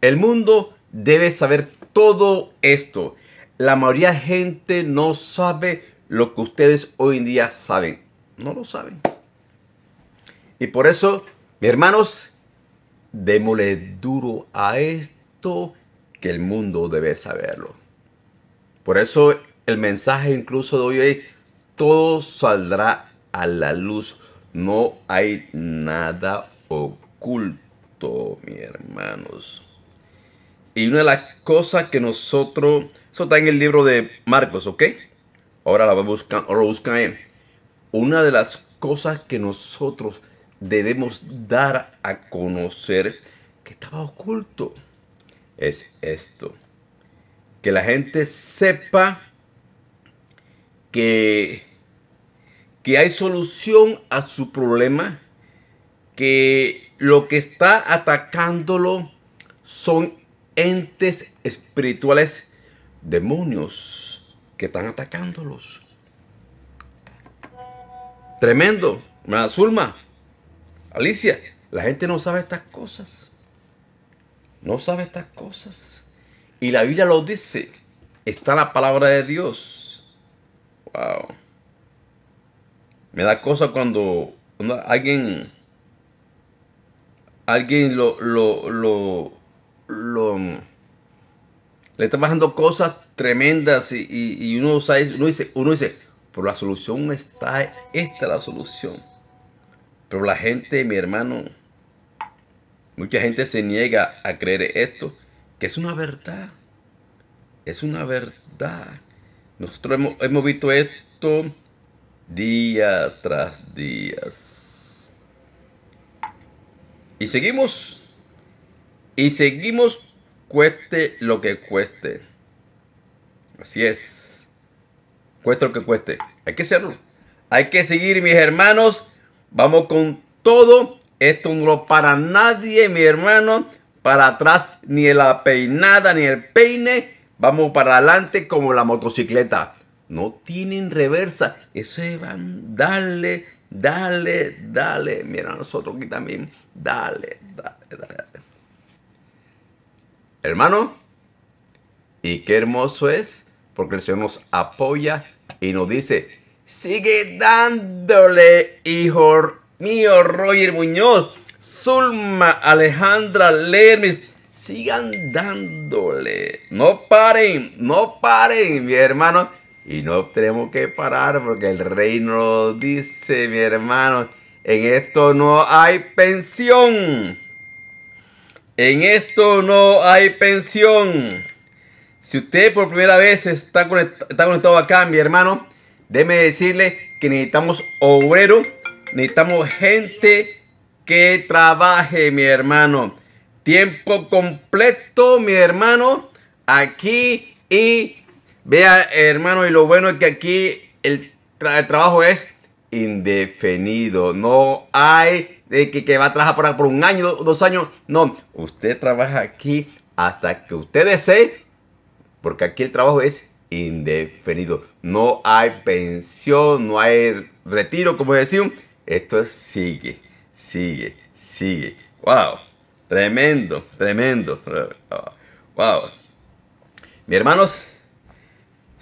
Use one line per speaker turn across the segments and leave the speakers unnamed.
El mundo debe saber todo esto. La mayoría de gente no sabe lo que ustedes hoy en día saben. No lo saben. Y por eso, mis hermanos, démosle duro a esto que el mundo debe saberlo. Por eso el mensaje incluso de hoy es, todo saldrá a la luz. No hay nada oculto mi hermanos. Y una de las cosas que nosotros, eso está en el libro de Marcos, ¿ok? Ahora la ahora lo buscan en. Una de las cosas que nosotros debemos dar a conocer que estaba oculto es esto. Que la gente sepa que, que hay solución a su problema que lo que está atacándolo son entes espirituales, demonios que están atacándolos. Tremendo, da Zulma? Alicia, la gente no sabe estas cosas. No sabe estas cosas. Y la Biblia lo dice. Está la palabra de Dios. Wow. Me da cosa cuando alguien alguien lo, lo, lo, lo le está pasando cosas tremendas y, uno, sabe, uno, dice, uno dice, pero la solución está, esta es la solución. Pero la gente, mi hermano, mucha gente se niega a creer esto, que es una verdad. Es una verdad. Nosotros hemos, hemos visto esto día tras día, y seguimos. Y seguimos cueste lo que cueste. Así es. Cueste lo que cueste. Hay que hacerlo. Hay que seguir, mis hermanos. Vamos con todo. Esto no para nadie, mi hermano. Para atrás, ni la peinada, ni el peine. Vamos para adelante como la motocicleta. No tienen reversa. Eso es van, Dale, dale. Mira, nosotros aquí también. Dale, dale, dale. dale. Hermano, y qué hermoso es, porque el Señor nos apoya y nos dice, sigue dándole, hijo mío, Roger Muñoz, Zulma, Alejandra Lermis, sigan dándole, no paren, no paren, mi hermano. Y no tenemos que parar porque el reino dice, mi hermano. En esto no hay pensión. En esto no hay pensión. Si usted por primera vez está conectado, acá, mi hermano, déme decirle que necesitamos obreros, necesitamos gente que trabaje, mi hermano. Tiempo completo, mi hermano, aquí y Vea, hermano, y lo bueno es que aquí el, trabajo es indefinido. No hay que, va a trabajar por, un año, dos, dos años. No, usted trabaja aquí hasta que usted desee, porque aquí el trabajo es indefinido. No hay pensión, no hay retiro, como decimos. Esto sigue, sigue, sigue. ¡Wow! Tremendo, tremendo. ¡Wow! Mi hermanos,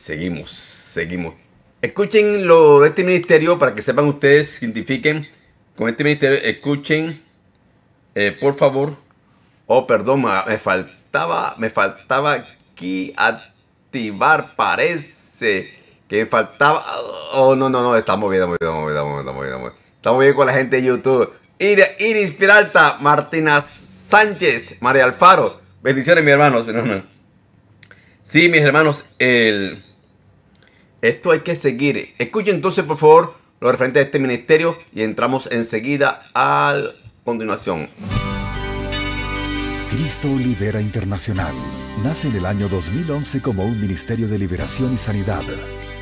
Seguimos, seguimos. Escuchen lo de este ministerio para que sepan ustedes, identifiquen con este ministerio. Escuchen, eh, por favor. Oh, perdón, me faltaba, me faltaba aquí activar, parece que me faltaba. Oh, no, no, no, estamos bien, estamos bien, estamos bien, estamos bien, estamos bien. con la gente de YouTube. Iris Piralta, Martina Sánchez, María Alfaro. Bendiciones, mis hermanos. Sí, mis hermanos, el esto hay que seguir. Escuchen entonces, por favor, lo referente a este ministerio y entramos enseguida a continuación.
Cristo Libera Internacional nace en el año 2011 como un ministerio de liberación y sanidad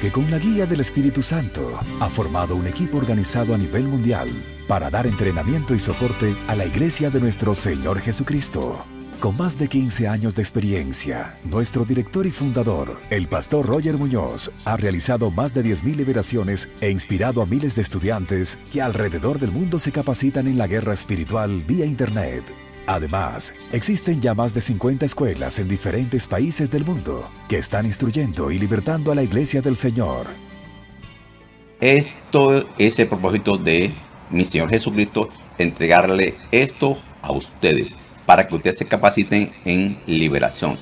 que con la guía del Espíritu Santo ha formado un equipo organizado a nivel mundial para dar entrenamiento y soporte a la iglesia de nuestro Señor Jesucristo. Con más de 15 años de experiencia, nuestro director y fundador, el pastor Roger Muñoz, ha realizado más de 10.000 liberaciones e inspirado a miles de estudiantes que alrededor del mundo se capacitan en la guerra espiritual vía Internet. Además, existen ya más de 50 escuelas en diferentes países del mundo que están instruyendo y libertando a la iglesia del Señor.
Esto es el propósito de mi Señor Jesucristo, entregarle esto a ustedes para que usted se capacite en liberación.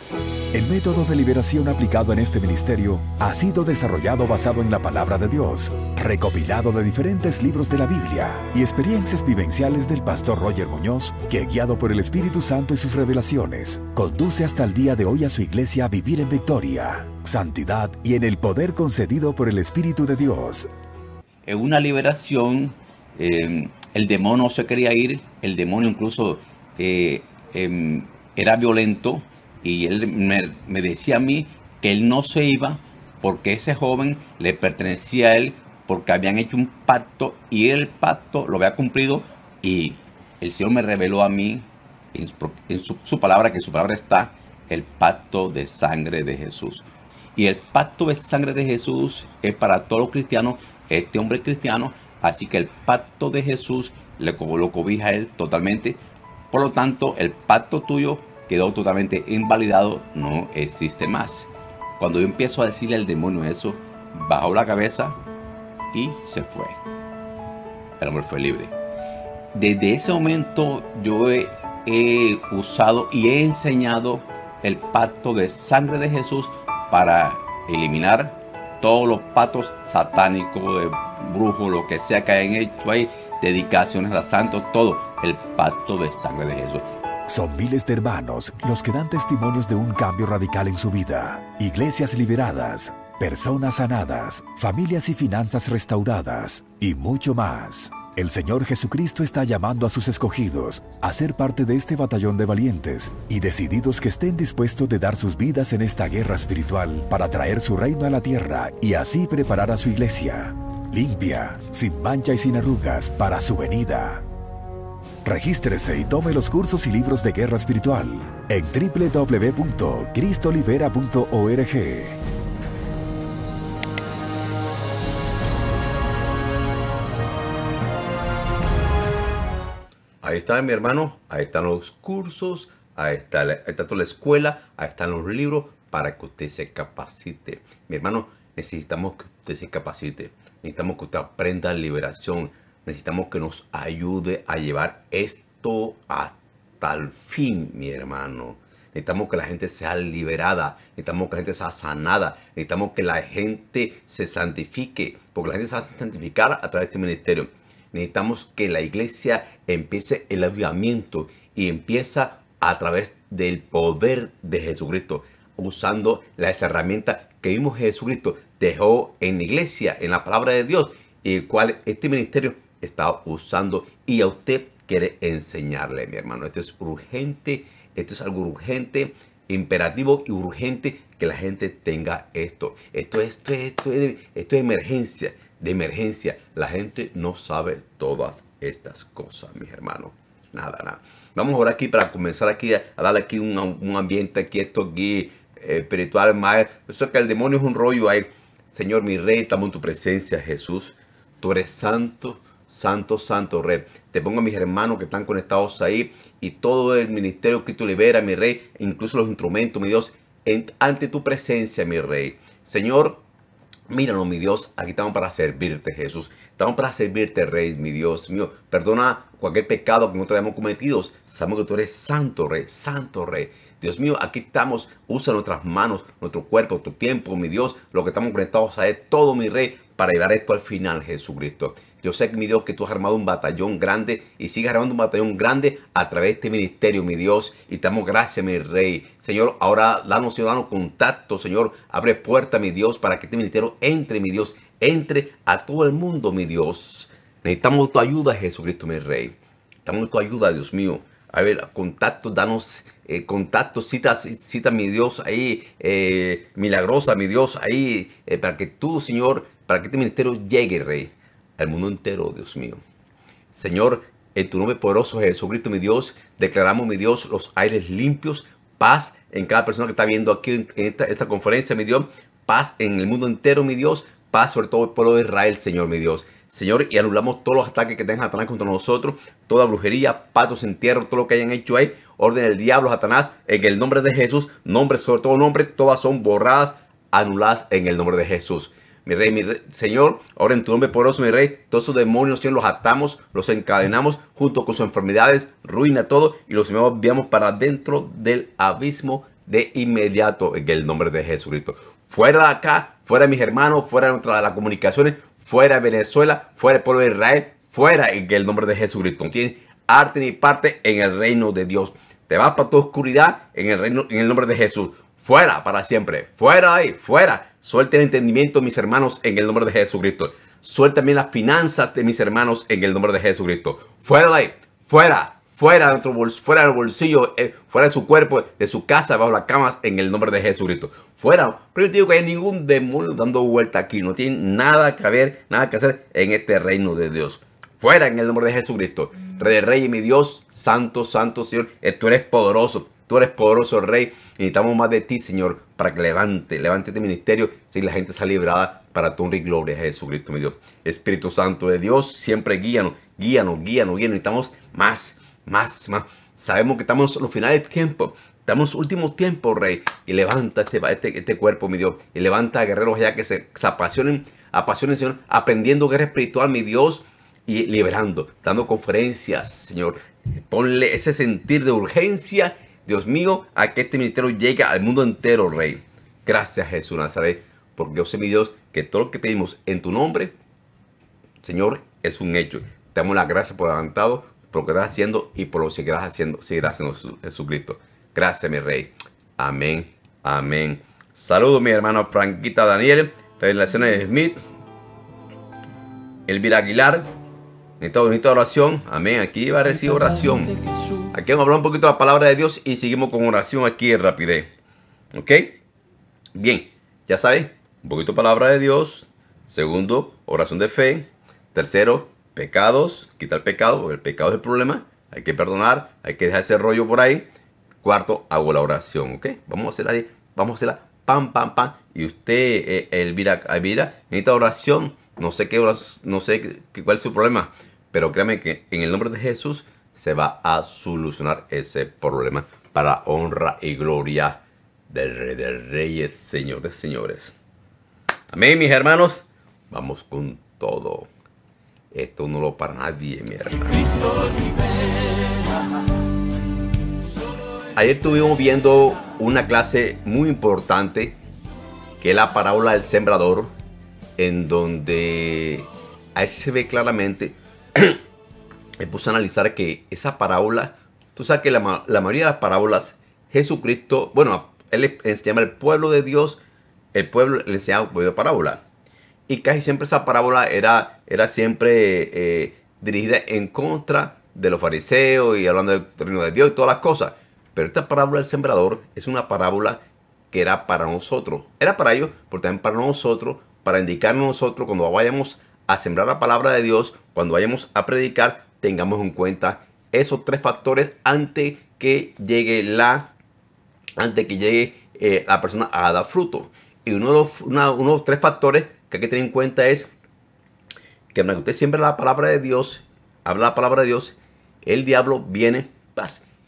El método de liberación aplicado en este ministerio ha sido desarrollado basado en la palabra de Dios, recopilado de diferentes libros de la Biblia y experiencias vivenciales del pastor Roger Muñoz, que guiado por el Espíritu Santo y sus revelaciones, conduce hasta el día de hoy a su iglesia a vivir en victoria, santidad y en el poder concedido por el Espíritu de Dios.
En una liberación, eh, el demonio se quería ir, el demonio incluso eh, Em, era violento y él me, decía a mí que él no se iba porque ese joven le pertenecía a él porque habían hecho un pacto y el pacto lo había cumplido y el Señor me reveló a mí en, su, palabra, que su palabra está, el pacto de sangre de Jesús. Y el pacto de sangre de Jesús es para todos los cristianos, este hombre cristiano, así que el pacto de Jesús le lo cobija a él totalmente por lo tanto, el pacto tuyo quedó totalmente invalidado, no existe más. Cuando yo empiezo a decirle al demonio eso, bajó la cabeza y se fue. El hombre fue libre. Desde ese momento yo he, usado y he enseñado el pacto de sangre de Jesús para eliminar todos los pactos satánicos, brujos, lo que sea que hayan hecho ahí, dedicaciones a santos, todo el pacto de sangre de Jesús.
Son miles de hermanos los que dan testimonios de un cambio radical en su vida. Iglesias liberadas, personas sanadas, familias y finanzas restauradas y mucho más. El Señor Jesucristo está llamando a sus escogidos a ser parte de este batallón de valientes y decididos que estén dispuestos de dar sus vidas en esta guerra espiritual para traer su reino a la tierra y así preparar a su iglesia, limpia, sin mancha y sin arrugas para su venida. Regístrese y tome los cursos y libros de guerra espiritual en www.cristolibera.org
Ahí está, mi hermano. Ahí están los cursos, ahí está, ahí está toda la escuela, ahí están los libros para que usted se capacite. Mi hermano, necesitamos que usted se capacite. Necesitamos que usted aprenda liberación necesitamos que nos ayude a llevar esto hasta el fin, mi hermano. Necesitamos que la gente sea liberada, necesitamos que la gente sea sanada, necesitamos que la gente se santifique, porque la gente se va a santificar a través de este ministerio. Necesitamos que la iglesia empiece el avivamiento y empieza a través del poder de Jesucristo, usando las herramientas que vimos Jesucristo dejó en la iglesia, en la palabra de Dios, y el cual este ministerio está usando y a usted quiere enseñarle, mi hermano. Esto es urgente, esto es algo urgente, imperativo y urgente que la gente tenga esto. Esto, esto, esto, es, emergencia, de emergencia. La gente no sabe todas estas cosas, mis hermanos. Nada, nada. Vamos ahora aquí para comenzar aquí a, darle aquí un, ambiente aquí, esto eh, aquí, espiritual, más. Eso que el demonio es un rollo ahí. Señor, mi rey, estamos en tu presencia, Jesús. Tú eres santo, Santo, Santo Rey. Te pongo a mis hermanos que están conectados ahí y todo el ministerio que tú libera, mi Rey, incluso los instrumentos, mi Dios, ante tu presencia, mi Rey. Señor, míranos, mi Dios, aquí estamos para servirte, Jesús. Estamos para servirte, Rey, mi Dios mío. Perdona cualquier pecado que nosotros hayamos cometido. Sabemos que tú eres santo, Rey, santo, Rey. Dios mío, aquí estamos. Usa nuestras manos, nuestro cuerpo, tu tiempo, mi Dios, lo que estamos conectados a él, todo, mi Rey, para llevar esto al final, Jesucristo. Yo sé, mi Dios, que tú has armado un batallón grande y sigas armando un batallón grande a través de este ministerio, mi Dios. Y te damos gracias, mi Rey. Señor, ahora danos, Señor, danos contacto, Señor. Abre puerta, mi Dios, para que este ministerio entre, mi Dios. Entre a todo el mundo, mi Dios. Necesitamos tu ayuda, Jesucristo, mi Rey. Necesitamos tu ayuda, Dios mío. A ver, contacto, danos eh, contacto, cita, cita, mi Dios ahí, eh, milagrosa, mi Dios ahí, eh, para que tú, Señor, para que este ministerio llegue, Rey. El mundo entero, Dios mío. Señor, en tu nombre poderoso Jesucristo, mi Dios, declaramos, mi Dios, los aires limpios, paz en cada persona que está viendo aquí en esta, conferencia, mi Dios, paz en el mundo entero, mi Dios, paz sobre todo el pueblo de Israel, Señor, mi Dios. Señor, y anulamos todos los ataques que tengan Satanás contra nosotros, toda brujería, patos en tierra, todo lo que hayan hecho ahí, orden del diablo, Satanás, en el nombre de Jesús, nombre sobre todo nombre, todas son borradas, anuladas en el nombre de Jesús mi rey, mi Señor, ahora en tu nombre poderoso, mi rey, todos esos demonios, los atamos, los encadenamos junto con sus enfermedades, ruina todo y los enviamos para dentro del abismo de inmediato en el nombre de Jesucristo. Fuera de acá, fuera de mis hermanos, fuera de, las comunicaciones, fuera de Venezuela, fuera del pueblo de Israel, fuera en el nombre de Jesucristo. No tienes arte ni parte en el reino de Dios. Te vas para tu oscuridad en el reino, en el nombre de Jesús. Fuera para siempre, fuera ahí, fuera Suelten el entendimiento, mis hermanos, en el nombre de Jesucristo. Suelta también las finanzas de mis hermanos en el nombre de Jesucristo. Fuera de fuera, fuera de fuera del bolsillo, eh, fuera de su cuerpo, de su casa, bajo las camas, en el nombre de Jesucristo. Fuera, pero digo que hay ningún demonio dando vuelta aquí. No tiene nada que ver, nada que hacer en este reino de Dios. Fuera en el nombre de Jesucristo. Rey de Rey, mi Dios, Santo, Santo Señor, eh, tú eres poderoso. Tú eres poderoso, Rey. Necesitamos más de ti, Señor para que levante, levante este ministerio, si la gente está librada para tu rey gloria, Jesucristo, mi Dios. Espíritu Santo de Dios, siempre guíanos, guíanos, guíanos, guíanos. Necesitamos más, más, más. Sabemos que estamos en los finales del tiempo, estamos últimos tiempos, Rey, y levanta este, este, este, cuerpo, mi Dios, y levanta a guerreros allá que se, se apasionen, apasionen, Señor, aprendiendo guerra espiritual, mi Dios, y liberando, dando conferencias, Señor. Ponle ese sentir de urgencia Dios mío, a que este ministerio llegue al mundo entero, Rey. Gracias, Jesús Nazaret, porque yo sé, mi Dios, que todo lo que pedimos en tu nombre, Señor, es un hecho. Te damos las gracias por adelantado, por lo que estás haciendo y por lo que seguirás haciendo, seguirás haciendo Jesucristo. Gracias, mi Rey. Amén, amén. Saludos, mi hermano Franquita Daniel, la de Smith, Elvira Aguilar, Necesitamos esta oración. Amén. Aquí va a recibir oración. Aquí vamos a hablar un poquito de la palabra de Dios y seguimos con oración aquí en rapidez. ¿Ok? Bien, ya sabes, un poquito de palabra de Dios. Segundo, oración de fe. Tercero, pecados. Quita el pecado, porque el pecado es el problema. Hay que perdonar, hay que dejar ese rollo por ahí. Cuarto, hago la oración, ¿ok? Vamos a hacerla ahí, vamos a hacerla pam, pam, pam. Y usted, Elvira, eh, Elvira, necesita oración. No sé qué oración, no sé cuál es su problema. Pero créame que en el nombre de Jesús se va a solucionar ese problema para honra y gloria del Rey de Reyes, Señor de Señores. Amén, mis hermanos. Vamos con todo. Esto no lo para nadie, mi hermano. Ayer estuvimos viendo una clase muy importante que es la parábola del sembrador, en donde ahí se ve claramente me puse a analizar que esa parábola, tú sabes que la, mayoría de las parábolas, Jesucristo, bueno, él enseñaba el pueblo de Dios, el pueblo le enseñaba por parábola. Y casi siempre esa parábola era, era siempre eh, dirigida en contra de los fariseos y hablando del reino de Dios y todas las cosas. Pero esta parábola del sembrador es una parábola que era para nosotros. Era para ellos, pero también para nosotros, para indicarnos nosotros cuando vayamos a sembrar la palabra de Dios, cuando vayamos a predicar, tengamos en cuenta esos tres factores antes que llegue la antes que llegue eh, la persona a dar fruto. Y uno de, los, uno tres factores que hay que tener en cuenta es que cuando usted siembra la palabra de Dios, habla la palabra de Dios, el diablo viene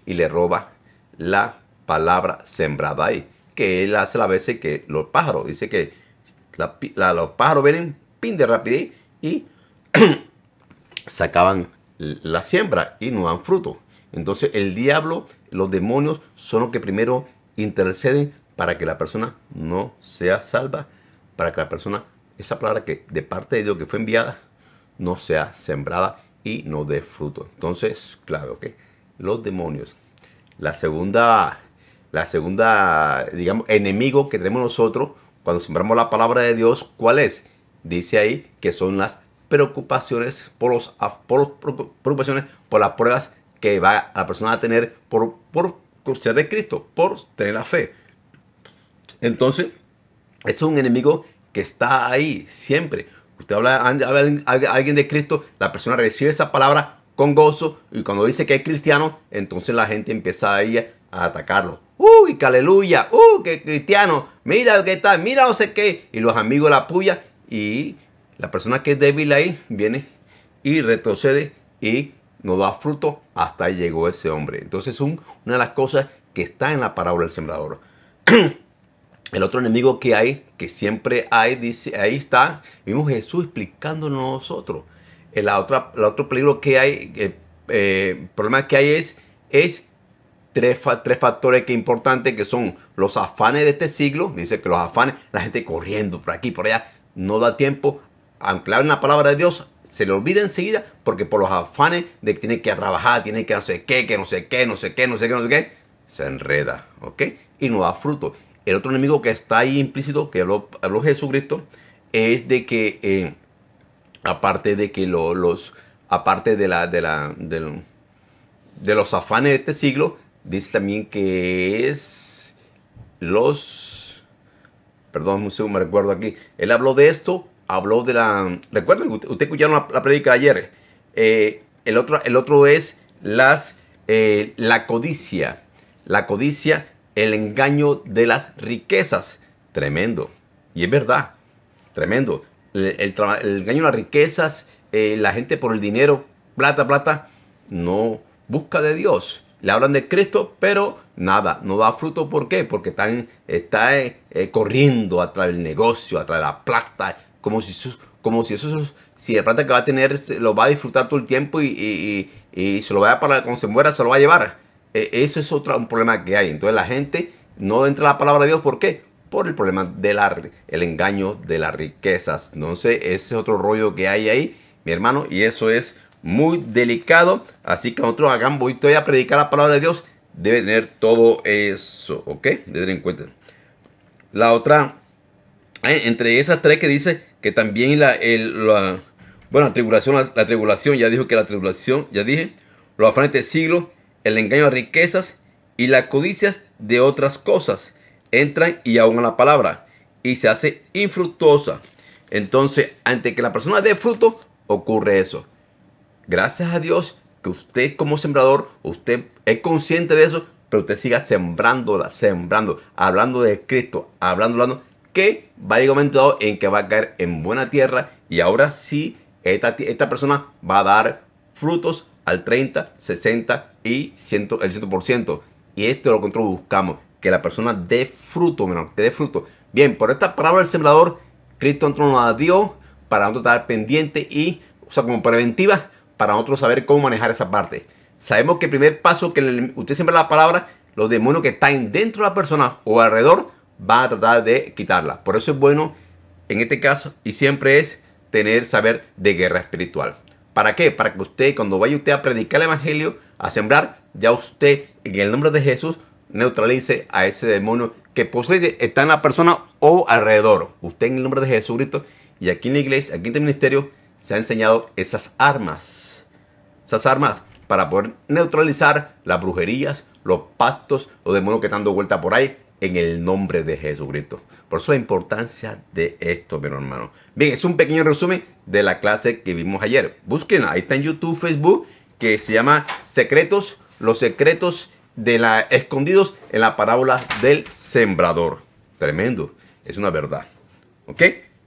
y le roba la palabra sembrada ahí. Que él hace la veces que los pájaros, dice que los pájaros vienen, pin de rapidez y sacaban la siembra y no dan fruto. Entonces el diablo, los demonios son los que primero interceden para que la persona no sea salva, para que la persona, esa palabra que de parte de Dios que fue enviada, no sea sembrada y no dé fruto. Entonces, claro ¿ok? los demonios. La segunda, la segunda, digamos, enemigo que tenemos nosotros cuando sembramos la palabra de Dios, ¿cuál es? dice ahí que son las preocupaciones por, los, preocupaciones por las pruebas que va la persona a tener por, por ser de Cristo, por tener la fe. Entonces, es un enemigo que está ahí siempre. Usted habla, alguien de Cristo, la persona recibe esa palabra con gozo y cuando dice que es cristiano, entonces la gente empieza ahí a atacarlo. ¡Uy, que aleluya! ¡Uy, ¡Uh, que cristiano! Mira que tal, mira no sé qué. Y los amigos la puya y la persona que es débil ahí viene y retrocede y no da fruto hasta ahí llegó ese hombre. Entonces, es una de las cosas que está en la parábola del sembrador. El otro enemigo que hay, que siempre hay, dice, ahí está, vimos Jesús explicándonos nosotros. El, el otro peligro que hay, el eh, eh, problema que hay es, es tres, tres factores que importantes que son los afanes de este siglo, dice que los afanes, la gente corriendo por aquí, por allá, no da tiempo a anclar la palabra de Dios, se le olvida enseguida porque por los afanes de que tiene que trabajar, tiene que hacer sé qué, que no sé qué, no sé qué, no sé qué, no sé qué, se enreda, ¿ok? Y no da fruto. El otro enemigo que está ahí implícito, que habló, habló Jesucristo, es de que, eh, aparte de que los, aparte de la, de la, de los afanes de este siglo, dice también que es los perdón, un me recuerdo aquí, él habló de esto, habló de la... Recuerden, usted, escucharon la, la predica ayer. Eh, el, otro, el otro es las, eh, la codicia. La codicia, el engaño de las riquezas. Tremendo. Y es verdad. Tremendo. El, el, engaño de las riquezas, eh, la gente por el dinero, plata, plata, no busca de Dios le hablan de Cristo, pero nada, no da fruto. ¿Por qué? Porque están, está, eh, corriendo corriendo atrás del negocio, atrás de la plata, como si, eso, como si eso, si la plata que va a tener lo va a disfrutar todo el tiempo y, se lo va a cuando se muera, se lo va a llevar. E, eso es otro un problema que hay. Entonces la gente no entra a la palabra de Dios. ¿Por qué? Por el problema del el engaño de las riquezas. Entonces ese es otro rollo que hay ahí, mi hermano, y eso es muy delicado. Así que nosotros hagamos voy a predicar la palabra de Dios. Debe tener todo eso, ¿ok? de tener en cuenta. La otra, eh, entre esas tres que dice que también la, el, la bueno, la tribulación, la, tribulación, ya dijo que la tribulación, ya dije, los afanes de siglo, el engaño a riquezas y las codicias de otras cosas entran y a la palabra y se hace infructuosa. Entonces, ante que la persona dé fruto, ocurre eso. Gracias a Dios que usted como sembrador, usted es consciente de eso, pero usted siga sembrándola, sembrando, hablando de Cristo, hablando, hablando, que va a llegar un momento en que va a caer en buena tierra y ahora sí, esta, esta persona va a dar frutos al 30, 60 y 100, el 100%. Y esto es lo que nosotros buscamos, que la persona dé fruto, menor, que dé fruto. Bien, por esta palabra del sembrador, Cristo entró nos la dio para nosotros estar pendiente y, o sea, como preventiva, para nosotros saber cómo manejar esa parte. Sabemos que el primer paso que usted siembra la palabra, los demonios que están dentro de la persona o alrededor van a tratar de quitarla. Por eso es bueno en este caso y siempre es tener saber de guerra espiritual. ¿Para qué? Para que usted cuando vaya usted a predicar el evangelio, a sembrar, ya usted en el nombre de Jesús neutralice a ese demonio que posee está en la persona o alrededor. Usted en el nombre de Jesucristo y aquí en la iglesia, aquí en el este ministerio se ha enseñado esas armas armas para poder neutralizar las brujerías, los pactos los demonios que están dando vuelta por ahí en el nombre de Jesucristo. Por eso la importancia de esto, mi hermano. Bien, es un pequeño resumen de la clase que vimos ayer. Busquen, ahí está en YouTube, Facebook, que se llama Secretos, los secretos de la escondidos en la parábola del sembrador. Tremendo, es una verdad. ¿Ok?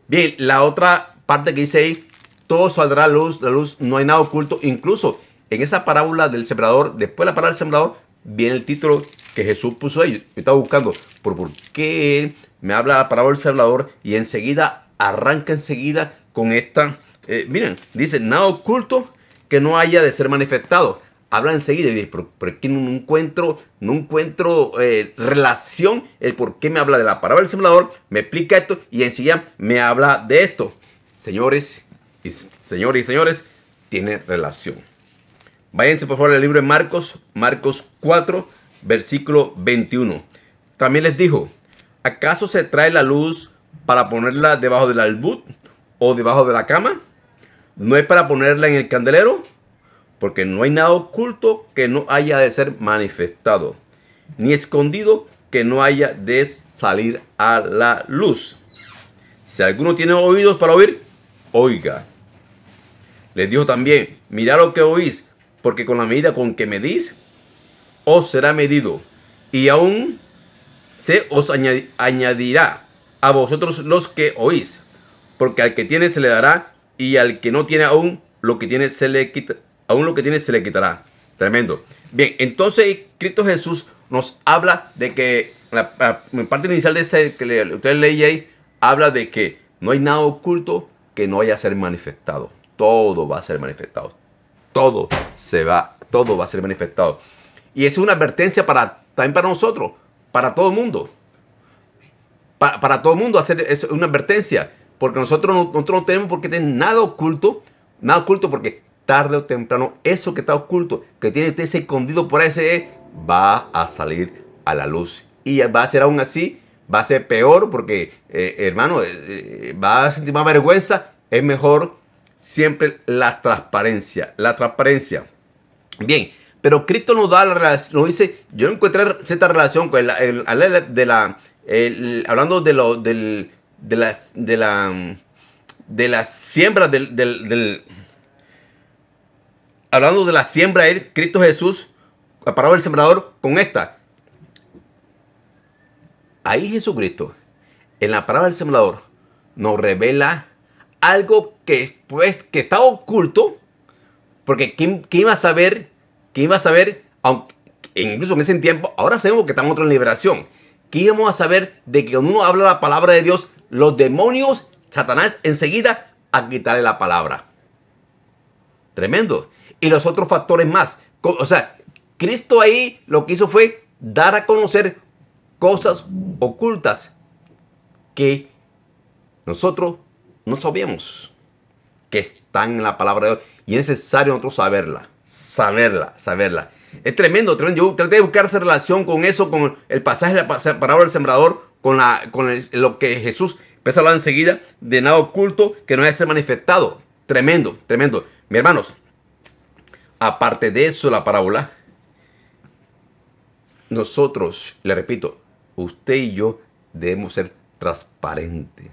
Bien, la otra parte que hice ahí todo saldrá a luz, la luz, no hay nada oculto. Incluso en esa parábola del sembrador, después de la parábola del sembrador, viene el título que Jesús puso ahí. Yo estaba buscando por, por qué me habla la parábola del sembrador y enseguida arranca enseguida con esta. Eh, miren, dice, nada oculto que no haya de ser manifestado. Habla enseguida y dice, ¿por qué no encuentro, no encuentro eh, relación el por qué me habla de la parábola del sembrador, me explica esto y enseguida me habla de esto. Señores, señores y señores, tiene relación. Váyanse por favor al libro de Marcos, Marcos 4, versículo 21. También les dijo, ¿acaso se trae la luz para ponerla debajo del albut o debajo de la cama? ¿No es para ponerla en el candelero? Porque no hay nada oculto que no haya de ser manifestado, ni escondido que no haya de salir a la luz. Si alguno tiene oídos para oír, oiga. Les dijo también, mira lo que oís, porque con la medida con que medís, os será medido, y aún se os añadirá a vosotros los que oís, porque al que tiene se le dará, y al que no tiene aún lo que tiene se le quita, aún lo que tiene se le quitará. Tremendo. Bien, entonces Cristo Jesús nos habla de que la, parte inicial de ese que le, usted ahí habla de que no hay nada oculto que no haya ser manifestado todo va a ser manifestado. Todo se va, todo va a ser manifestado. Y es una advertencia para, también para nosotros, para todo el mundo. para todo el mundo hacer es una advertencia, porque nosotros no, nosotros no tenemos por qué tener nada oculto, nada oculto, porque tarde o temprano eso que está oculto, que tiene usted escondido por ese, va a salir a la luz. Y va a ser aún así, va a ser peor, porque eh, hermano, eh, eh, va a sentir más vergüenza, es mejor siempre la transparencia, la transparencia. Bien, pero Cristo nos da la relación. nos dice, yo encontré cierta relación con el, de la, hablando de lo, del, de las, de la, de la siembra del, del, hablando de la siembra, de Cristo Jesús, la palabra del sembrador, con esta. Ahí Jesucristo, en la palabra del sembrador, nos revela algo que, pues, que estaba oculto, porque ¿quién, iba a saber? ¿Quién iba a saber? Aunque, incluso en ese tiempo, ahora sabemos que estamos en liberación. ¿Qué íbamos a saber de que cuando uno habla la palabra de Dios, los demonios, Satanás enseguida a quitarle la palabra? Tremendo. Y los otros factores más. O sea, Cristo ahí lo que hizo fue dar a conocer cosas ocultas que nosotros no sabíamos que están en la palabra de Dios. Y es necesario nosotros saberla, saberla, saberla. Es tremendo, tremendo. Yo traté de buscar esa relación con eso, con el pasaje de la parábola del sembrador, con, la, con lo que Jesús empezó a hablar enseguida de nada oculto que no debe ser manifestado. Tremendo, tremendo. Mis hermanos, aparte de eso, la parábola, nosotros, le repito, usted y yo debemos ser transparentes,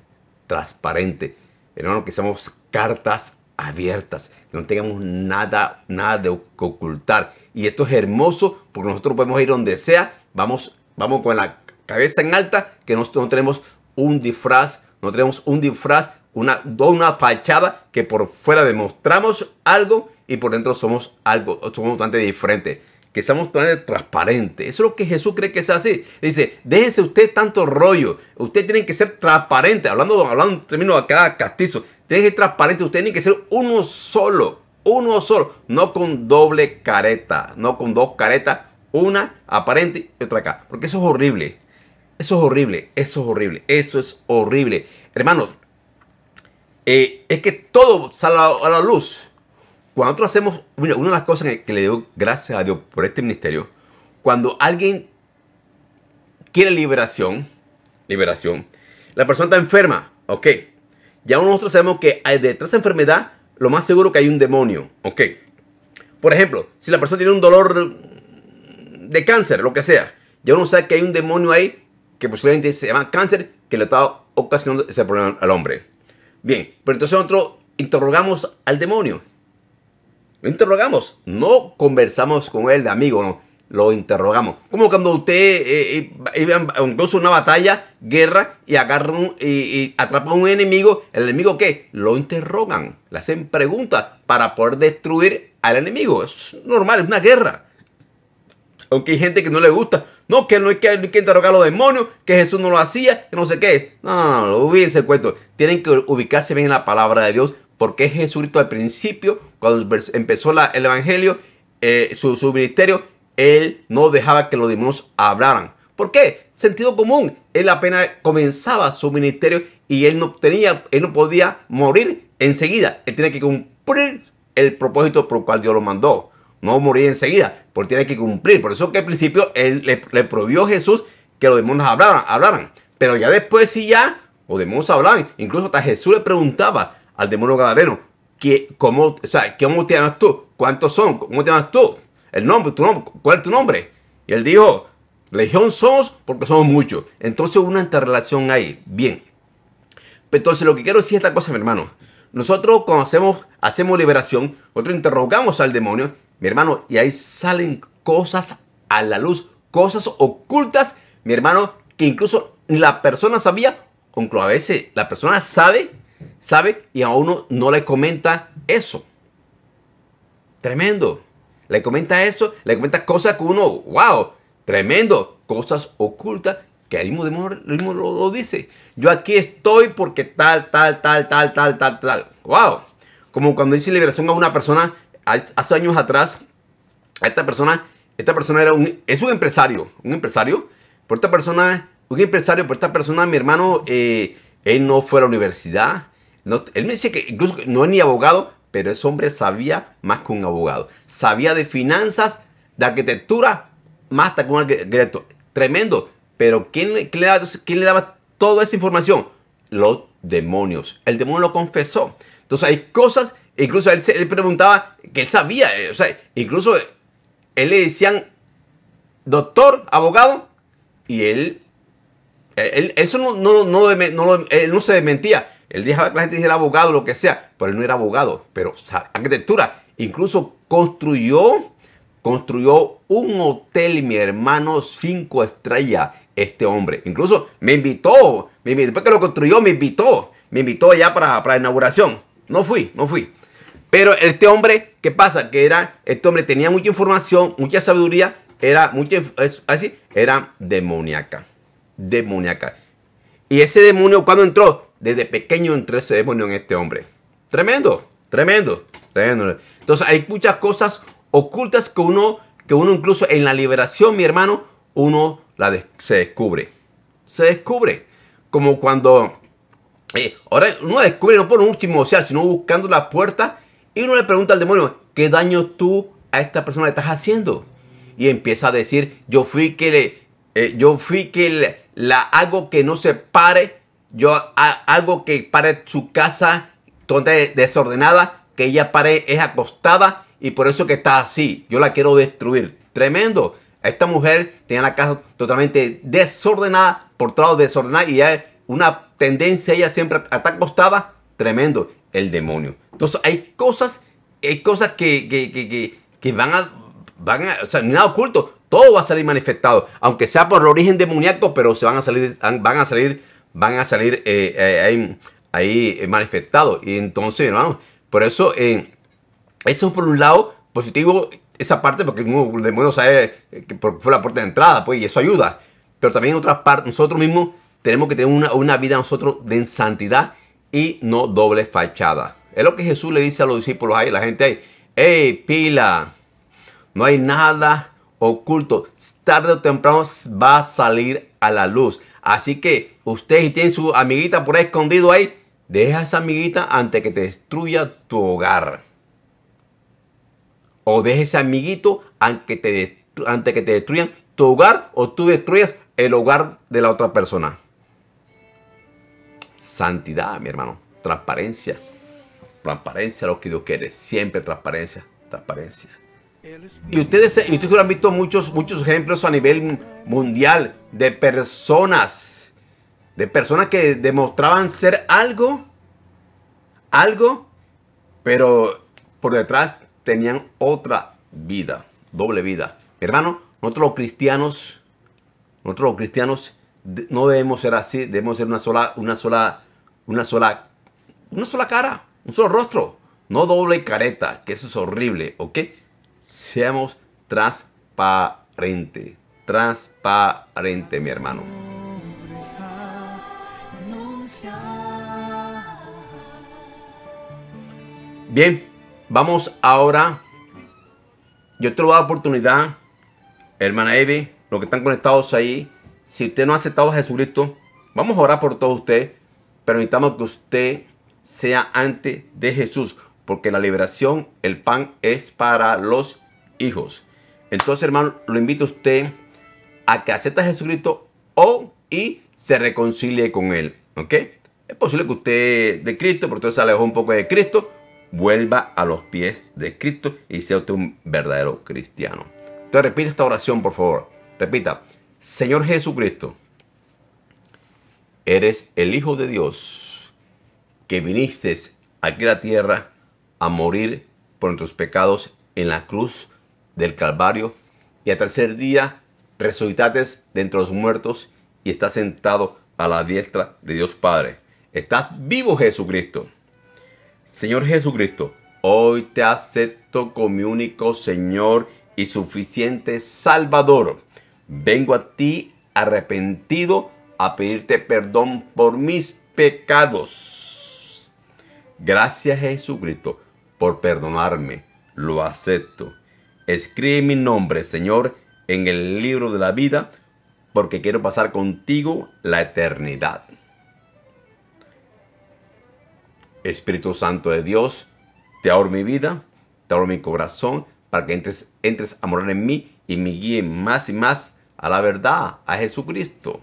transparentes. Hermano, que seamos cartas abiertas, que no tengamos nada, nada de ocultar. Y esto es hermoso porque nosotros podemos ir donde sea, vamos, vamos con la cabeza en alta, que nosotros no tenemos un disfraz, no tenemos un disfraz, una, una fachada que por fuera demostramos algo y por dentro somos algo, somos bastante diferentes. Que seamos tan transparentes. Eso es lo que Jesús cree que es así. Dice, déjense usted tanto rollo. Usted tiene que ser transparente. Hablando, hablando en términos cada castizo. Tienes que ser transparente. usted tiene que ser uno solo. Uno solo. No con doble careta. No con dos caretas. Una aparente y otra acá. Porque eso es horrible. Eso es horrible. Eso es horrible. Eso es horrible. Hermanos, eh, es que todo sale a la luz. Cuando nosotros hacemos, mira, una de las cosas que, que le doy gracias a Dios por este ministerio, cuando alguien quiere liberación, liberación, la persona está enferma, ok, ya nosotros sabemos que detrás de esa enfermedad, lo más seguro que hay un demonio. Ok. Por ejemplo, si la persona tiene un dolor de cáncer, lo que sea, ya uno sabe que hay un demonio ahí que posiblemente se llama cáncer que le está ocasionando ese problema al hombre. Bien, pero entonces nosotros interrogamos al demonio. Lo interrogamos, no conversamos con él de amigo, no lo interrogamos. Como cuando usted eh, eh incluso una batalla, guerra, y agarra y, atrapa a un enemigo, ¿el enemigo qué? Lo interrogan, le hacen preguntas para poder destruir al enemigo. Es normal, es una guerra. Aunque hay gente que no le gusta. No, que no hay que, interrogar a los demonios, que Jesús no lo hacía, que no sé qué. No, no, no, no cuento. Tienen que ubicarse bien en la palabra de Dios, porque Jesucristo al principio, cuando empezó el Evangelio, eh, su ministerio, él no dejaba que los demonios hablaran. ¿Por qué? Sentido común. Él apenas comenzaba su ministerio y él no, tenía, él no podía morir enseguida. Él tiene que cumplir el propósito por el cual Dios lo mandó. No morir enseguida, porque tiene que cumplir. Por eso que al principio él le, prohibió a Jesús que los demonios hablaran, hablaran. Pero ya después sí ya los demonios hablaban. Incluso hasta Jesús le preguntaba al demonio gadareno, ¿qué, ¿cómo, o ¿cómo te llamas tú? ¿Cuántos son? ¿Cómo te llamas tú? el nombre, ¿cuál es tu nombre? Y él dijo, legión somos porque somos muchos. Entonces una interrelación ahí. Bien. Entonces lo que quiero decir es esta cosa, mi hermano. Nosotros cuando hacemos, hacemos liberación, nosotros interrogamos al demonio, mi hermano, y ahí salen cosas a la luz, cosas ocultas, mi hermano, que incluso la persona sabía, aunque a veces la persona sabe, sabe, y a uno no le comenta eso. Tremendo le comenta eso, le comenta cosas que uno, wow, tremendo, cosas ocultas que ahí mismo, lo, dice. Yo aquí estoy porque tal, tal, tal, tal, tal, tal, tal. Wow. Como cuando hice liberación a una persona hace años atrás, a esta persona, esta persona era un, es un empresario, un empresario, por esta persona, un empresario, por esta persona, mi hermano, eh, él no fue a la universidad, no, él me dice que incluso no es ni abogado, pero ese hombre sabía más que un abogado. Sabía de finanzas, de arquitectura, más hasta que un arquitecto. Tremendo. Pero ¿quién, le daba, toda esa información? Los demonios. El demonio lo confesó. Entonces hay cosas, incluso él, preguntaba que él sabía. Eh, o sea, incluso él le decían, doctor, abogado, y él, eh, eso no, no, no, él no se desmentía. Él dejaba que la gente dijera abogado, lo que sea, pero él no era abogado, pero arquitectura. Incluso construyó, construyó un hotel, mi hermano, cinco estrellas, este hombre. Incluso me invitó, después que lo construyó, me invitó, me invitó allá para, para la inauguración. No fui, no fui. Pero este hombre, ¿qué pasa? Que era, este hombre tenía mucha información, mucha sabiduría, era mucha, es, así, ah, era demoníaca, demoníaca. Y ese demonio cuando entró, desde pequeño entré ese demonio en este hombre. Tremendo, tremendo, tremendo. Entonces hay muchas cosas ocultas que uno, que uno incluso en la liberación, mi hermano, uno la se descubre. Se descubre. Como cuando... Eh, ahora uno descubre no por un último sea sino buscando la puerta y uno le pregunta al demonio, ¿qué daño tú a esta persona le estás haciendo? Y empieza a decir, yo fui que le... Eh, yo fui que le, la hago que no se pare yo algo que pare su casa toda desordenada, que ella pare es acostada y por eso que está así. Yo la quiero destruir. Tremendo. Esta mujer tenía la casa totalmente desordenada, por todo desordenada y ya una tendencia ella siempre está acostada. Tremendo. El demonio. Entonces hay cosas, hay cosas que, que, que, que van a, van a, o sea, nada oculto. Todo va a salir manifestado, aunque sea por el origen demoníaco, pero se van a salir, van a salir van a salir eh, eh, ahí eh, manifestados. Y entonces, hermano, por eso, eso eso por un lado positivo, esa parte, porque de bueno sabe que fue la puerta de entrada, pues, y eso ayuda. Pero también en otras partes, nosotros mismos tenemos que tener una, una vida nosotros de santidad y no doble fachada. Es lo que Jesús le dice a los discípulos ahí, la gente ahí, hey, pila, no hay nada oculto, tarde o temprano va a salir a la luz. Así que usted y tiene su amiguita por ahí escondido ahí, deja esa amiguita antes que te destruya tu hogar. O deja ese amiguito antes que te, antes que te destruyan tu hogar o tú destruyas el hogar de la otra persona. Santidad, mi hermano. Transparencia. Transparencia lo que Dios quiere. Siempre transparencia. Transparencia. Y ustedes, ustedes han visto muchos, muchos ejemplos a nivel mundial de personas de personas que demostraban ser algo, algo, pero por detrás tenían otra vida, doble vida. Hermano, nosotros los cristianos, nosotros los cristianos no debemos ser así, debemos ser una sola, una sola, una sola, una sola cara, un solo rostro, no doble careta, que eso es horrible, ¿ok? Seamos transparentes, transparente, mi hermano. Bien, vamos ahora. Yo te lo voy a oportunidad, hermana Eve, los que están conectados ahí. Si usted no ha aceptado a Jesucristo, vamos a orar por todos ustedes, pero necesitamos que usted sea antes de Jesús, porque la liberación, el pan, es para los hijos. Entonces, hermano, lo invito a usted a que acepte a Jesucristo o y se reconcilie con él. ¿Ok? Es posible que usted de Cristo, pero usted se alejó un poco de Cristo, vuelva a los pies de Cristo y sea usted un verdadero cristiano. Entonces repita esta oración, por favor. Repita, Señor Jesucristo, eres el Hijo de Dios que viniste aquí a la tierra a morir por nuestros pecados en la cruz del Calvario y al tercer día resucitaste de entre los muertos y estás sentado a la diestra de Dios Padre. Estás vivo, Jesucristo. Señor Jesucristo, hoy te acepto como mi único Señor y suficiente Salvador. Vengo a ti arrepentido a pedirte perdón por mis pecados. Gracias Jesucristo por perdonarme. Lo acepto. Escribe mi nombre, Señor, en el libro de la vida porque quiero pasar contigo la eternidad. Espíritu Santo de Dios, te abro mi vida, te abro mi corazón, para que entres, entres a morar en mí y me guíe más y más a la verdad, a Jesucristo.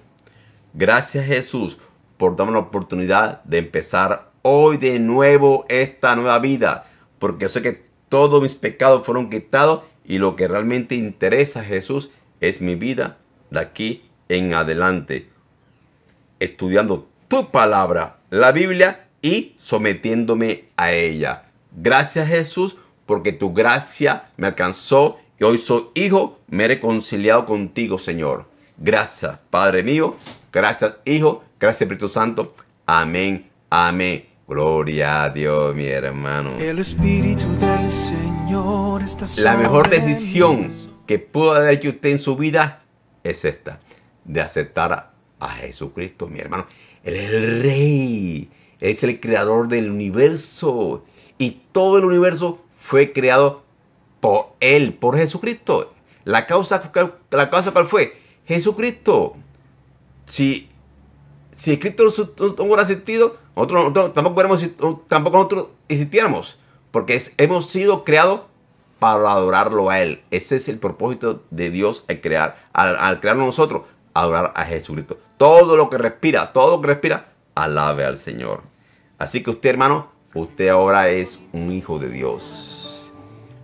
Gracias Jesús por darme la oportunidad de empezar hoy de nuevo esta nueva vida, porque sé que todos mis pecados fueron quitados y lo que realmente interesa a Jesús es mi vida de aquí en adelante, estudiando tu palabra, la Biblia, y sometiéndome a ella. Gracias Jesús, porque tu gracia me alcanzó y hoy soy hijo, me he reconciliado contigo, Señor. Gracias, Padre mío. Gracias, Hijo. Gracias, Espíritu Santo. Amén, amén. Gloria a Dios, mi hermano. El
Espíritu del Señor está sobre La mejor decisión
que pudo haber hecho usted en su vida es esta, de aceptar a Jesucristo, mi hermano. Él es el rey, es el creador del universo y todo el universo fue creado por Él, por Jesucristo. La causa, la causa cuál fue? Jesucristo. Si, si Cristo no hubiera sentido, tampoco, nosotros existiéramos, porque hemos sido creados para adorarlo a Él. Ese es el propósito de Dios al crear, al, nosotros, adorar a Jesucristo. Todo lo que respira, todo lo que respira, alabe al Señor. Así que usted, hermano, usted ahora es un hijo de Dios.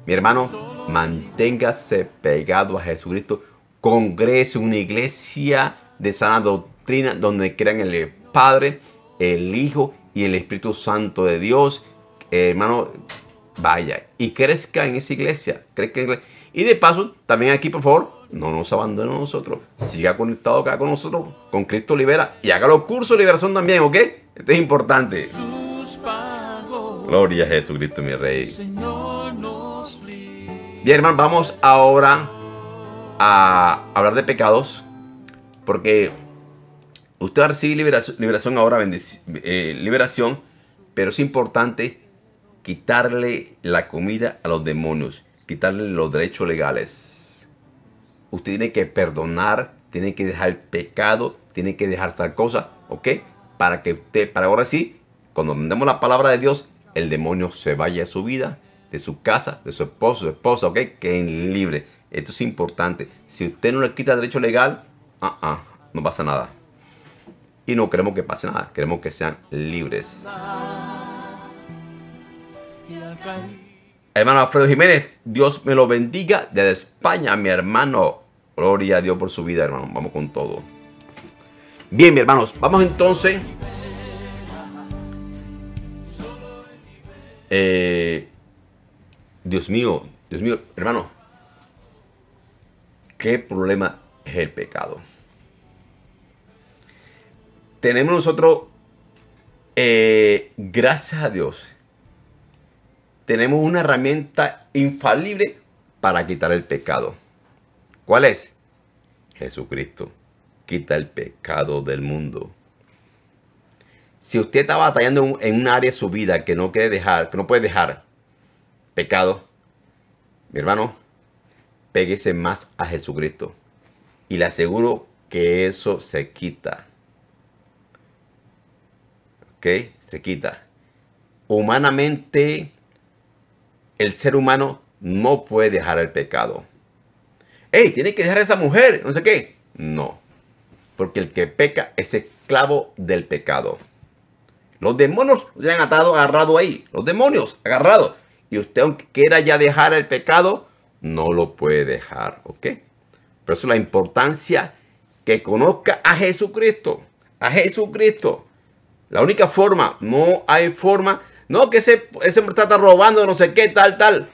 Mi hermano, manténgase pegado a Jesucristo. Congrese una iglesia de sana doctrina donde crean el Padre, el Hijo y el Espíritu Santo de Dios. Eh, hermano, vaya y crezca en esa iglesia. Crezca en Y de paso, también aquí, por favor, no nos abandone nosotros. Siga conectado acá con nosotros, con Cristo Libera. Y haga los cursos de liberación también, ¿ok? Esto es importante. Gloria a Jesucristo, mi Rey. Bien, hermano, vamos ahora a hablar de pecados. Porque usted va a recibir liberación, ahora, eh, liberación. Pero es importante quitarle la comida a los demonios, quitarle los derechos legales. Usted tiene que perdonar, tiene que dejar el pecado, tiene que dejar tal cosa, ¿ok? Para que usted, para ahora sí, cuando mandemos la palabra de Dios, el demonio se vaya de su vida, de su casa, de su esposo, su esposa, ¿ok? en libre. Esto es importante. Si usted no le quita derecho legal, ah, ah, no pasa nada. Y no queremos que pase nada, queremos que sean libres. Hermano Alfredo Jiménez, Dios me lo bendiga desde España, mi hermano. Gloria a Dios por su vida, hermano. Vamos con todo. Bien, mi hermanos, vamos entonces. Eh, Dios mío, Dios mío, hermano, ¿qué problema es el pecado? Tenemos nosotros, eh, gracias a Dios, tenemos una herramienta infalible para quitar el pecado. ¿Cuál es? Jesucristo. Quita el pecado del mundo. Si usted está batallando en un área de su vida que no quiere dejar, que no puede dejar pecado, mi hermano, péguese más a Jesucristo. Y le aseguro que eso se quita. ¿Ok? Se quita. Humanamente el ser humano no puede dejar el pecado. ¡Ey! Tiene que dejar a esa mujer, no sé qué. No. Porque el que peca es esclavo del pecado. Los demonios se han atado, agarrado ahí. Los demonios, agarrados. Y usted, aunque quiera ya dejar el pecado, no lo puede dejar. ¿Ok? Por eso la importancia que conozca a Jesucristo. A Jesucristo. La única forma, no hay forma no, que ese, hombre está robando, no sé qué, tal, tal.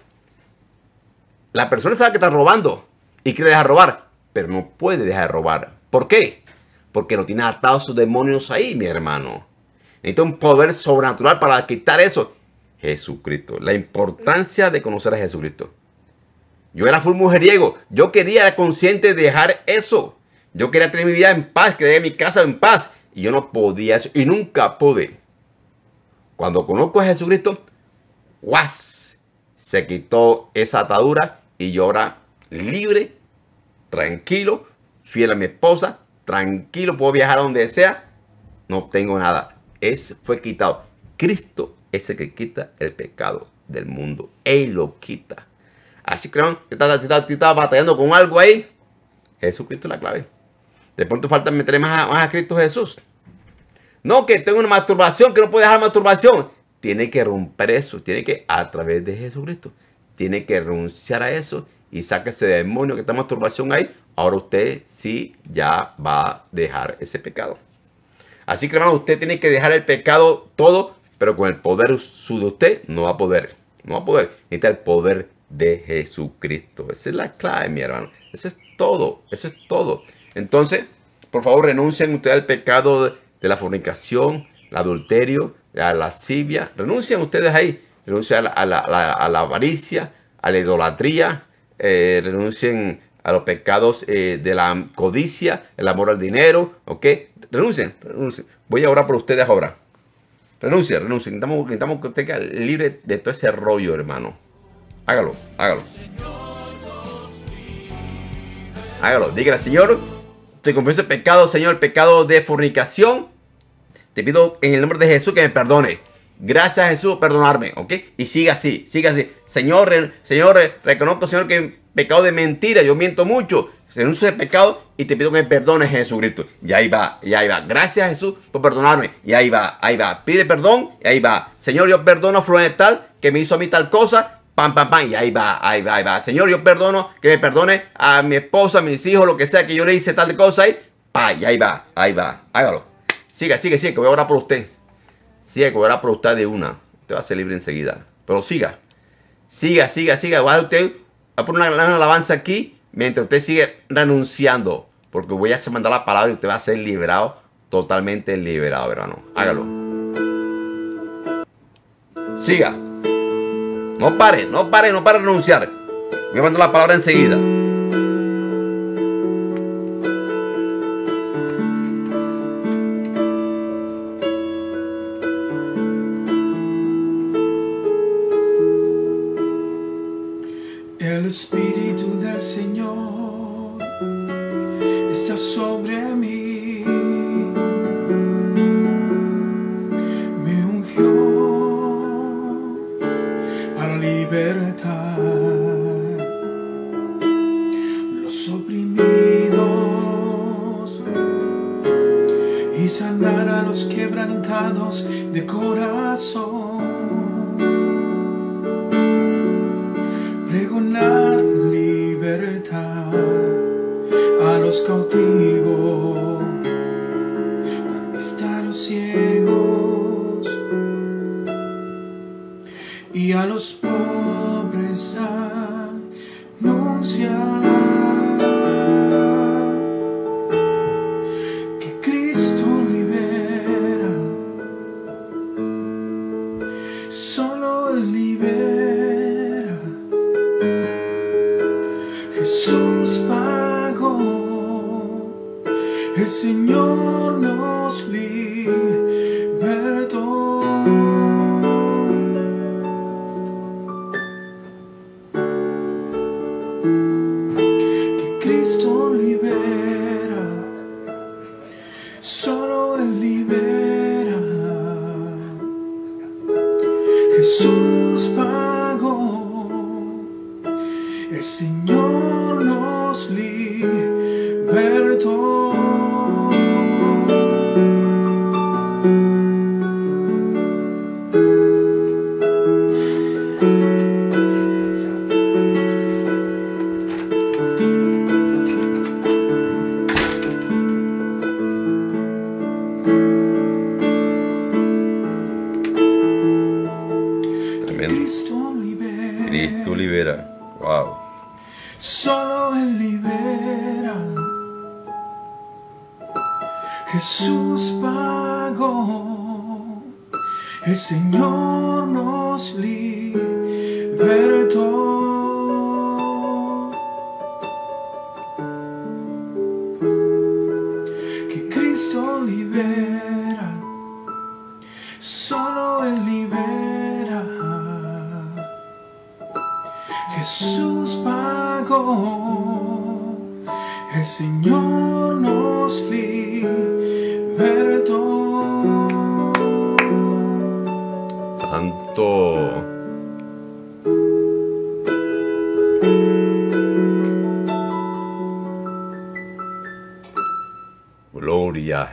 La persona sabe que está robando y quiere dejar robar, pero no puede dejar de robar. ¿Por qué? Porque no tiene atados sus demonios ahí, mi hermano. Necesita un poder sobrenatural para quitar eso. Jesucristo. La importancia de conocer a Jesucristo. Yo era full mujeriego. Yo quería, era consciente dejar eso. Yo quería tener mi vida en paz, quería mi casa en paz. Y yo no podía eso. Y nunca pude. Cuando conozco a Jesucristo, ¡guas! Se quitó esa atadura y yo ahora libre, tranquilo, fiel a mi esposa, tranquilo, puedo viajar a donde sea, no tengo nada. Es, fue quitado. Cristo es el que quita el pecado del mundo. Él lo quita. Así que, si estás, estás, batallando con algo ahí, Jesucristo es la clave. De pronto falta meter más a Cristo Jesús. No, que tengo una masturbación, que no puede dejar masturbación. Tiene que romper eso, tiene que, a través de Jesucristo, tiene que renunciar a eso y saque ese demonio que está masturbación ahí. Ahora usted sí ya va a dejar ese pecado. Así que hermano, usted tiene que dejar el pecado todo, pero con el poder su de usted no va a poder. No va a poder. Necesita el poder de Jesucristo. Esa es la clave, mi hermano. Eso es todo. Eso es todo. Entonces, por favor, renuncien ustedes al pecado de la fornicación, el adulterio, la lascivia. Renuncian ustedes ahí. Renuncian a la, avaricia, a la idolatría. Eh, renuncien a los pecados eh, de la codicia, el amor al dinero. ¿Ok? Renuncien, renuncien. Voy a orar por ustedes ahora. Renuncien, renuncien. Necesitamos, que usted estén libre de todo ese rollo, hermano. Hágalo, hágalo. Hágalo. Dígale, Señor, te confieso el pecado, Señor, el pecado de fornicación, te pido en el nombre de Jesús que me perdone. Gracias a Jesús perdonarme, ¿ok? Y siga así, siga así. Señor, Señor, reconozco, Señor, que pecado de mentira, yo miento mucho. Renuncio el pecado y te pido que me perdones, Jesucristo. Y ahí va, y ahí va. Gracias, Jesús, por perdonarme. Y ahí va, ahí va. Pide perdón y ahí va. Señor, yo perdono a Florental que me hizo a mí tal cosa. Pam, pam, pam. Y ahí va, ahí va, ahí va. Señor, yo perdono, que me perdone a mi esposa, a mis hijos, lo que sea que yo le hice tal cosa. Y, pa, y ahí va, ahí va. Hágalo. Siga, sigue, sigue, que voy a orar por usted. Siga, que voy a orar por usted de una. Te va a ser libre enseguida. Pero siga. Siga, siga, siga. Va usted a poner una, gran alabanza aquí mientras usted sigue renunciando. Porque voy a mandar la palabra y usted va a ser liberado, totalmente liberado, hermano. Hágalo. Siga. No pare, no pare, no pare de renunciar. Voy a mandar la palabra enseguida.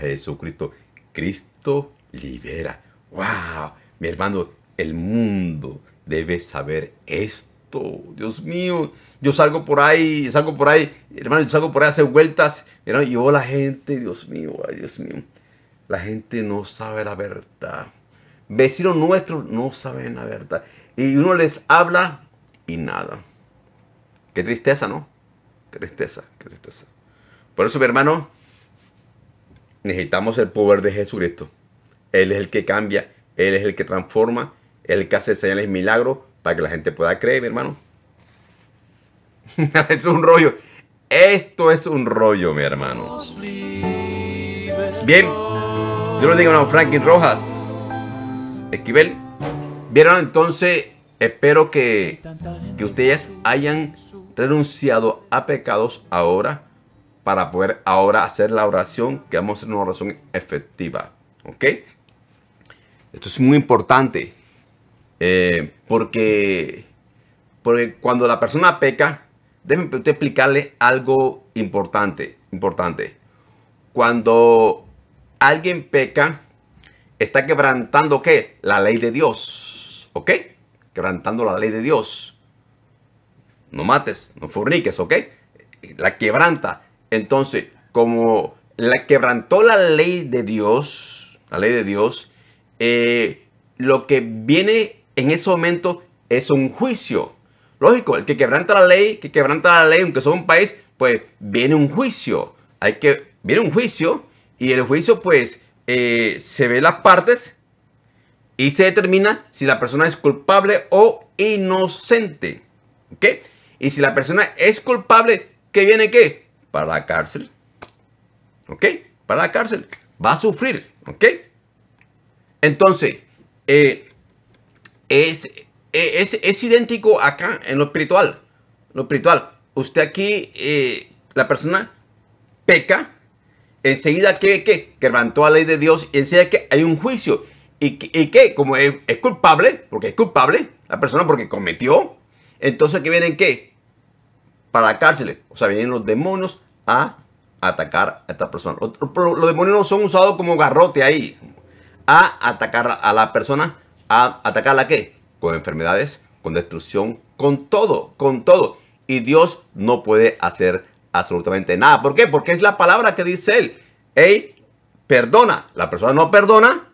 Jesucristo. Cristo libera. ¡Wow! Mi hermano, el mundo debe saber esto. Dios mío, yo salgo por ahí, salgo por ahí, hermano, yo salgo por ahí a hacer vueltas. y yo la gente, Dios mío, ay, Dios mío. La gente no sabe la verdad. Vecinos nuestros no saben la verdad. Y uno les habla y nada. Qué tristeza, ¿no? Qué tristeza, qué tristeza. Por eso, mi hermano, necesitamos el poder de Jesucristo. Él es el que cambia, Él es el que transforma, Él es el que hace señales y milagros para que la gente pueda creer, mi hermano. es un rollo. Esto es un rollo, mi hermano. Bien. Yo lo digo, no, Franklin Rojas. Esquivel. Vieron entonces, espero que, que ustedes hayan renunciado a pecados ahora para poder ahora hacer la oración, que vamos a hacer una oración efectiva. ¿Ok? Esto es muy importante eh, porque, cuando la persona peca, déjenme explicarle algo importante, importante. Cuando alguien peca, está quebrantando qué? La ley de Dios. ¿Ok? Quebrantando la ley de Dios. No mates, no forniques, ¿ok? La quebranta. Entonces, como la quebrantó la ley de Dios, la ley de Dios, eh, lo que viene en ese momento es un juicio. Lógico, el que quebranta la ley, que quebranta la ley, aunque sea un país, pues viene un juicio. Hay que, viene un juicio y el juicio pues eh, se ve las partes y se determina si la persona es culpable o inocente. ¿Ok? Y si la persona es culpable, ¿qué viene qué? para la cárcel. ¿Ok? Para la cárcel. Va a sufrir. ¿Ok? Entonces, eh, eh, es, es, idéntico acá en lo espiritual. Lo espiritual. Usted aquí, eh, la persona peca. Enseguida que, que, que levantó la ley de Dios, Y enseguida que hay un juicio. Y, qué? que, como es, culpable, porque es culpable la persona porque cometió, entonces que vienen qué? para la cárcel. O sea, vienen los demonios a atacar a esta persona. Los, demonios no son usados como garrote ahí. A atacar a la persona. A atacarla qué? Con enfermedades, con destrucción, con todo, con todo. Y Dios no puede hacer absolutamente nada. ¿Por qué? Porque es la palabra que dice él. Hey, perdona. La persona no perdona,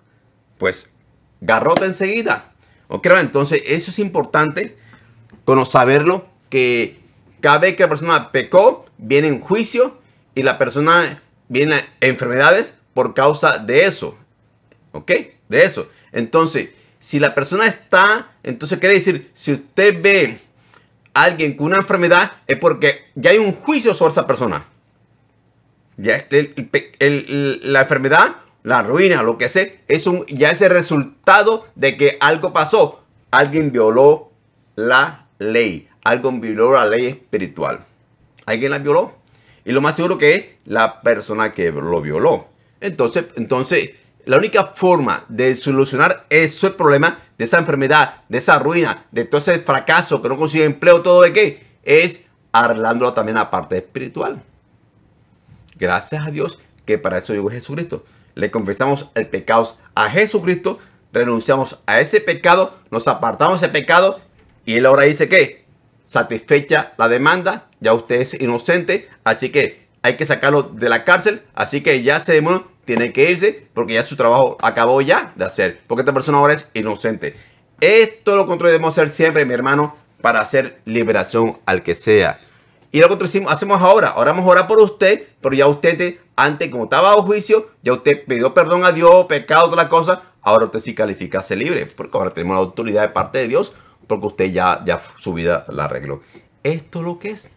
pues garrota enseguida. ¿Ok? Entonces, eso es importante con saberlo que cada vez que la persona pecó, viene en juicio y la persona viene enfermedades por causa de eso. ¿Ok? De eso. Entonces, si la persona está, entonces quiere decir, si usted ve a alguien con una enfermedad, es porque ya hay un juicio sobre esa persona. Ya la enfermedad, la ruina, lo que sea, es un, ya es el resultado de que algo pasó. Alguien violó la ley. Algo violó la ley espiritual. ¿Alguien la violó? Y lo más seguro que es la persona que lo violó. Entonces, entonces la única forma de solucionar ese problema, de esa enfermedad, de esa ruina, de todo ese fracaso que no consigue empleo, todo de qué, es arreglándolo también la parte espiritual. Gracias a Dios que para eso llegó Jesucristo. Le confesamos el pecado a Jesucristo, renunciamos a ese pecado, nos apartamos de ese pecado y él ahora dice que satisfecha la demanda, ya usted es inocente, así que hay que sacarlo de la cárcel, así que ya se demonio tiene que irse porque ya su trabajo acabó ya de hacer, porque esta persona ahora es inocente. Esto lo controlemos debemos hacer siempre, mi hermano, para hacer liberación al que sea. Y lo que hacemos ahora, ahora vamos a orar por usted, pero ya usted antes, como estaba bajo juicio, ya usted pidió perdón a Dios, pecado, otra cosa, ahora usted sí califica, ser libre, porque ahora tenemos la autoridad de parte de Dios porque usted ya, ya su vida la arregló. Esto lo que es.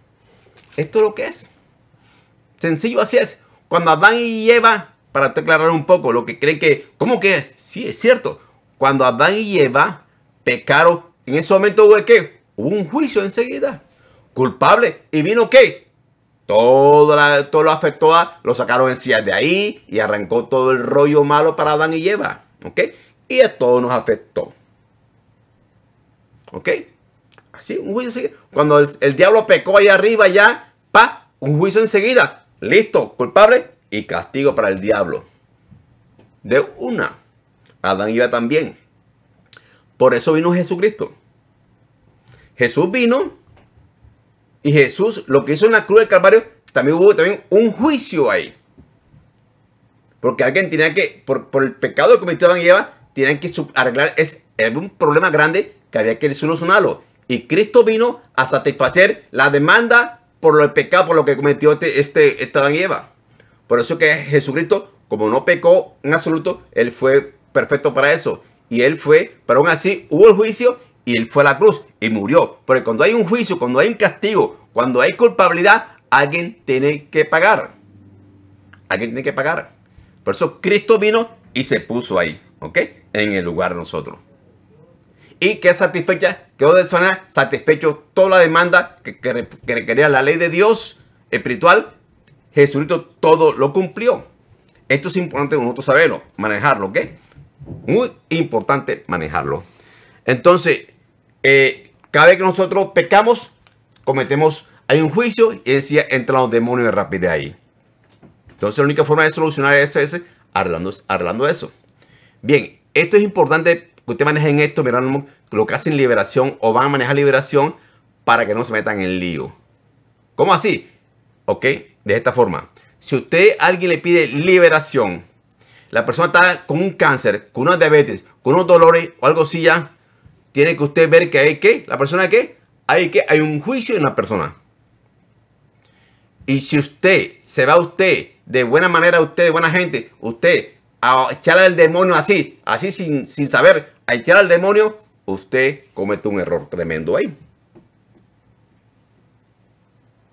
Esto lo que es. Sencillo así es. Cuando Adán y Eva, para aclarar un poco lo que creen que, ¿cómo que es? Sí, es cierto. Cuando Adán y Eva pecaron, en ese momento hubo qué? Hubo un juicio enseguida. Culpable. ¿Y vino qué? Todo, todo lo afectó a, lo sacaron en sillas de ahí y arrancó todo el rollo malo para Adán y Eva. ¿Ok? Y esto nos afectó. ¿Ok? Así, un juicio Cuando el, diablo pecó ahí arriba, ya, pa, un juicio enseguida. Listo, culpable y castigo para el diablo. De una. Adán iba también. Por eso vino Jesucristo. Jesús vino y Jesús lo que hizo en la cruz del Calvario, también hubo también un juicio ahí. Porque alguien tenía que, por, el pecado que cometió Adán y Eva, tenían que arreglar, es, es un problema grande que había que solucionarlo. Y Cristo vino a satisfacer la demanda por el pecado, por lo que cometió este, este, este Adán Por eso que Jesucristo, como no pecó en absoluto, él fue perfecto para eso. Y él fue, pero aún así hubo el juicio y él fue a la cruz y murió. Porque cuando hay un juicio, cuando hay un castigo, cuando hay culpabilidad, alguien tiene que pagar. Alguien tiene que pagar. Por eso Cristo vino y se puso ahí, ¿ok? En el lugar de nosotros y que satisfecha, quedó de satisfecho toda la demanda que, requería la ley de Dios espiritual. Jesucristo todo lo cumplió. Esto es importante nosotros saberlo, manejarlo, ¿ok? Muy importante manejarlo. Entonces, eh, cada vez que nosotros pecamos, cometemos, hay un juicio y decía, entran los demonios de ahí. Entonces, la única forma de solucionar eso es arreglando, arreglando eso. Bien, esto es importante ustedes manejen esto, miren, lo que hacen liberación o van a manejar liberación para que no se metan en lío. ¿Cómo así? ¿Ok? De esta forma. Si usted, alguien le pide liberación, la persona está con un cáncer, con una diabetes, con unos dolores o algo así ya, tiene que usted ver que hay que, la persona que, hay que, hay un juicio en la persona. Y si usted se va a usted de buena manera, usted, buena gente, usted a echarle al demonio así, así sin, sin saber, a echar al demonio, usted comete un error tremendo ahí.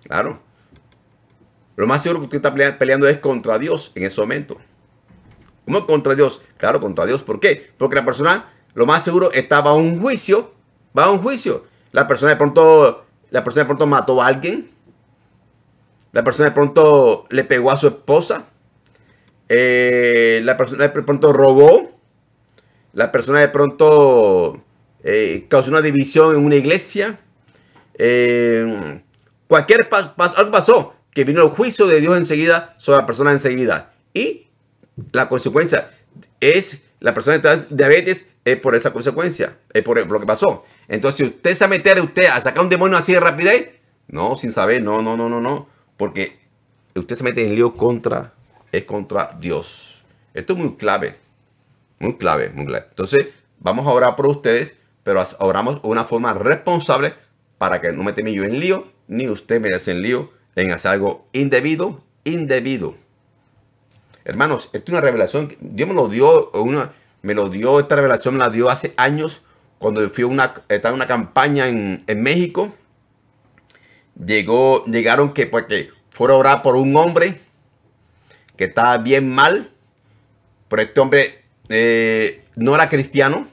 Claro. Lo más seguro que usted está peleando es contra Dios en ese momento. ¿Cómo contra Dios? Claro, contra Dios. ¿Por qué? Porque la persona, lo más seguro, estaba a un juicio. Va a un juicio. La persona de pronto, la persona de pronto mató a alguien. La persona de pronto le pegó a su esposa. Eh, la persona de pronto robó la persona de pronto eh, causó una división en una iglesia. Eh, cualquier pasó, que vino el juicio de Dios enseguida sobre la persona enseguida. Y la consecuencia es la persona está diabetes es por esa consecuencia, es por, lo que pasó. Entonces, si usted se meter usted a sacar un demonio así de rapidez, no, sin saber, no, no, no, no, no, porque usted se mete en lío contra, es contra Dios. Esto es muy clave. Muy clave, muy clave. Entonces, vamos a orar por ustedes, pero oramos de una forma responsable para que no me teme yo en lío, ni usted me en lío en hacer algo indebido, indebido. Hermanos, esto es una revelación. Dios me lo dio, una, me lo dio, esta revelación me la dio hace años cuando fui una, estaba en una campaña en, México. Llegó, llegaron que porque pues, fuera a orar por un hombre que estaba bien mal, pero este hombre eh, no era cristiano,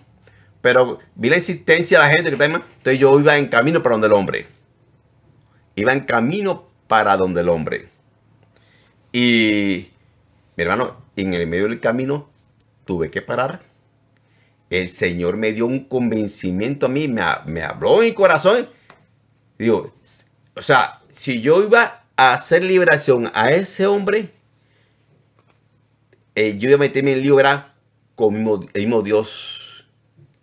pero vi la existencia de la gente que tema. Entonces yo iba en camino para donde el hombre. Iba en camino para donde el hombre. Y mi hermano, en el medio del camino tuve que parar. El Señor me dio un convencimiento a mí, me, habló en mi corazón. Digo, o sea, si yo iba a hacer liberación a ese hombre, eh, yo iba a meterme en lío, con el mismo Dios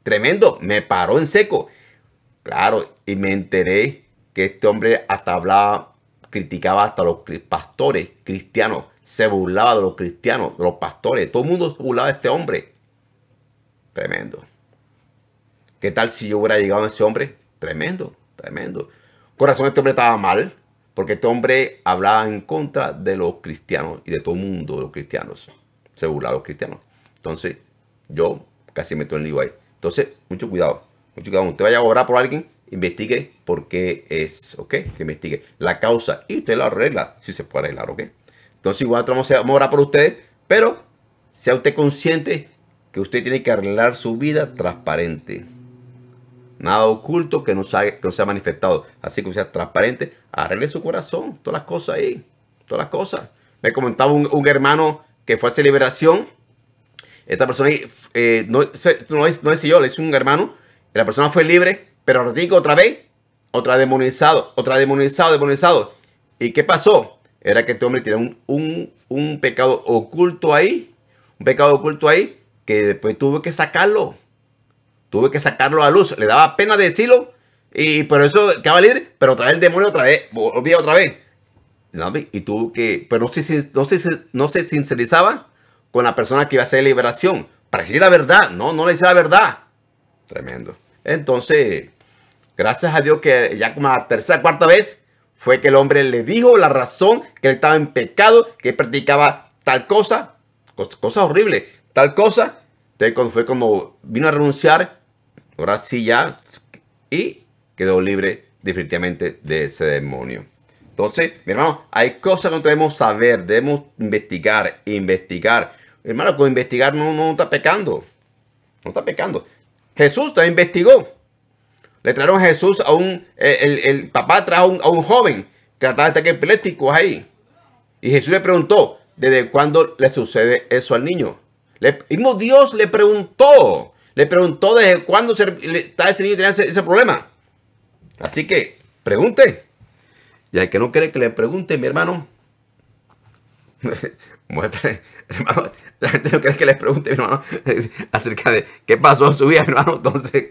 tremendo, me paró en seco. Claro, y me enteré que este hombre hasta hablaba, criticaba hasta los pastores cristianos, se burlaba de los cristianos, de los pastores, todo el mundo se burlaba de este hombre. Tremendo. ¿Qué tal si yo hubiera llegado a ese hombre? Tremendo, tremendo. Corazón, este hombre estaba mal, porque este hombre hablaba en contra de los cristianos y de todo el mundo de los cristianos. Se burlaba de los cristianos. Entonces, yo casi meto en lío ahí. Entonces, mucho cuidado. Mucho cuidado. Usted vaya a orar por alguien, investigue por qué es, ¿ok? Que investigue la causa y usted la arregla, si se puede arreglar, ¿ok? Entonces, igual vamos a orar por ustedes, pero sea usted consciente que usted tiene que arreglar su vida transparente. Nada oculto que no, sea, que no manifestado. Así que sea transparente, arregle su corazón, todas las cosas ahí, todas las cosas. Me comentaba un, hermano que fue a celebración. liberación esta persona eh, no, no, es, no es yo, le un hermano. La persona fue libre, pero digo otra vez, otra demonizado, otra demonizado, demonizado. ¿Y qué pasó? Era que este hombre tiene un, pecado oculto ahí, un pecado oculto ahí, que después tuve que sacarlo. Tuve que sacarlo a luz. Le daba pena decirlo, y por eso acaba libre, pero trae el demonio otra vez, volvía otra vez. Y tuvo que, pero no no no se sincerizaba con la persona que iba a hacer liberación. Para decir la verdad, no, no le decía la verdad. Tremendo. Entonces, gracias a Dios que ya como la tercera, cuarta vez, fue que el hombre le dijo la razón que él estaba en pecado, que practicaba tal cosa, cosa horrible, tal cosa. Entonces, fue cuando vino a renunciar, ahora sí ya, y quedó libre definitivamente de ese demonio. Entonces, mi hermano, hay cosas que no debemos saber, debemos investigar, investigar. Hermano, con investigar no, está pecando. No está pecando. Jesús también investigó. Le trajeron a Jesús a un, eh, el, papá trajo a un, joven que estaba ataque epiléptico ahí. Y Jesús le preguntó, ¿desde cuándo le sucede eso al niño? Le, mismo Dios le preguntó, le preguntó desde cuándo está ese niño tenía ese, problema. Así que pregunte. Y al que no quiere que le pregunte, mi hermano, Muéstrale, hermano, la gente no quiere que les pregunte, hermano, acerca de qué pasó en su vida, hermano. Entonces,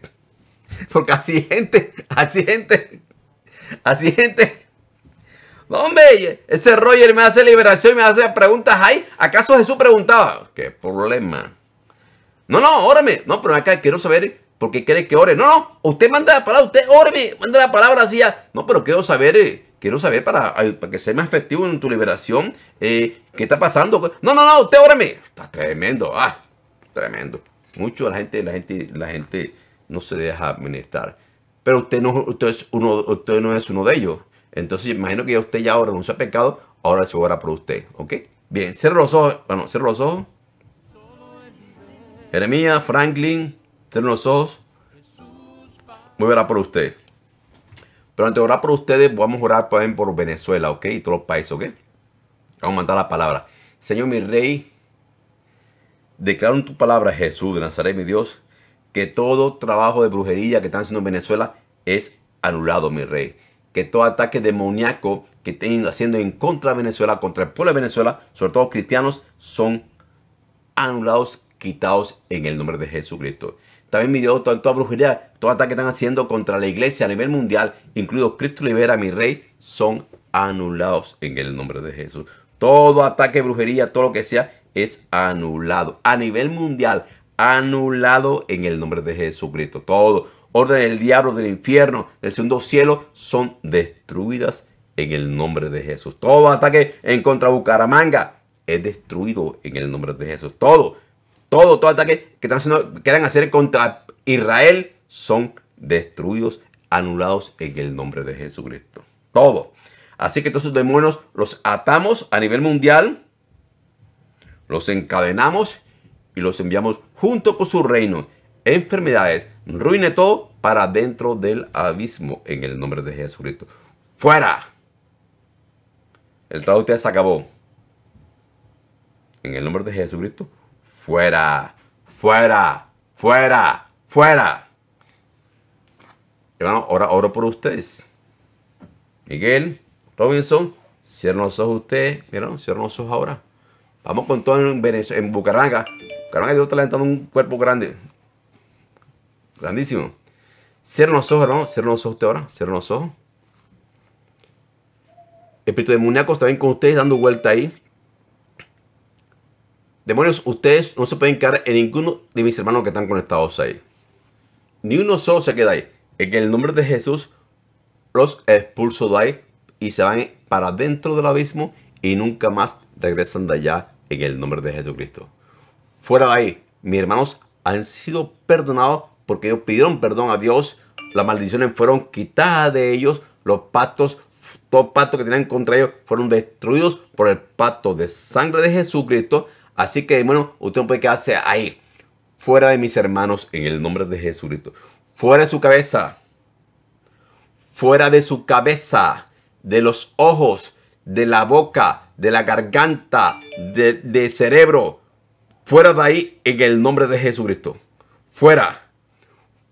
porque así gente, así gente, así gente. Hombre, ese Roger me hace liberación y me hace preguntas ay, ¿Acaso Jesús preguntaba? ¿Qué problema? No, no, órame. No, pero acá quiero saber por qué quiere que ore. No, no, usted manda la palabra, usted óreme, manda la palabra así ya. No, pero quiero saber eh, Quiero saber para, que sea más efectivo en tu liberación. Eh, ¿Qué está pasando? No, no, no, usted órame. Está tremendo. Ah, tremendo. Mucho la gente, la gente, la gente no se deja administrar. Pero usted no, usted es uno, usted no es uno de ellos. Entonces imagino que usted ya ahora renuncia al pecado, ahora se obra por usted. ¿Ok? Bien, cierro los ojos. Bueno, cierro los ojos. Jeremías, Franklin, cierro los ojos. Muy verá por usted. Pero antes de orar por ustedes, vamos a orar también por Venezuela, ¿ok? Y todos los países, ¿ok? Vamos a mandar la palabra. Señor, mi rey, declaro en tu palabra, Jesús de Nazaret, mi Dios, que todo trabajo de brujería que están haciendo en Venezuela es anulado, mi rey. Que todo ataque demoníaco que estén haciendo en contra de Venezuela, contra el pueblo de Venezuela, sobre todo cristianos, son anulados, quitados en el nombre de Jesucristo. También mi Dios, toda, brujería, todo ataque que están haciendo contra la iglesia a nivel mundial, incluido Cristo Libera, mi rey, son anulados en el nombre de Jesús. Todo ataque, brujería, todo lo que sea, es anulado a nivel mundial, anulado en el nombre de Jesucristo. Todo orden del diablo, del infierno, del segundo cielo, son destruidas en el nombre de Jesús. Todo ataque en contra de Bucaramanga es destruido en el nombre de Jesús. Todo todo, todo ataque que están quieran hacer contra Israel son destruidos, anulados en el nombre de Jesucristo. Todo. Así que todos esos demonios los atamos a nivel mundial, los encadenamos y los enviamos junto con su reino. Enfermedades, ruine todo para dentro del abismo en el nombre de Jesucristo. ¡Fuera! El trabajo de ustedes se acabó. En el nombre de Jesucristo, Fuera, fuera, fuera, fuera. Hermano, ahora oro por ustedes. Miguel, Robinson, cierren los ojos ustedes. Miren, cierren los ojos ahora. Vamos con todo en, Venezuela, en Bucaramanga. Dios está levantando un cuerpo grande. Grandísimo. Cierren los ojos, hermano. Cierren los ojos ustedes ahora. Cierren los ojos. Espíritu Muñeco está bien con ustedes dando vuelta ahí. Demonios, ustedes no se pueden quedar en ninguno de mis hermanos que están conectados ahí. Ni uno solo se queda ahí. En el nombre de Jesús los expulso de ahí y se van para dentro del abismo y nunca más regresan de allá en el nombre de Jesucristo. Fuera de ahí, mis hermanos han sido perdonados porque ellos pidieron perdón a Dios. Las maldiciones fueron quitadas de ellos. Los pactos, todos los pactos que tenían contra ellos fueron destruidos por el pacto de sangre de Jesucristo. Así que, bueno, usted puede quedarse ahí. Fuera de mis hermanos en el nombre de Jesucristo. Fuera de su cabeza. Fuera de su cabeza. De los ojos. De la boca. De la garganta. De, de cerebro. Fuera de ahí en el nombre de Jesucristo. Fuera.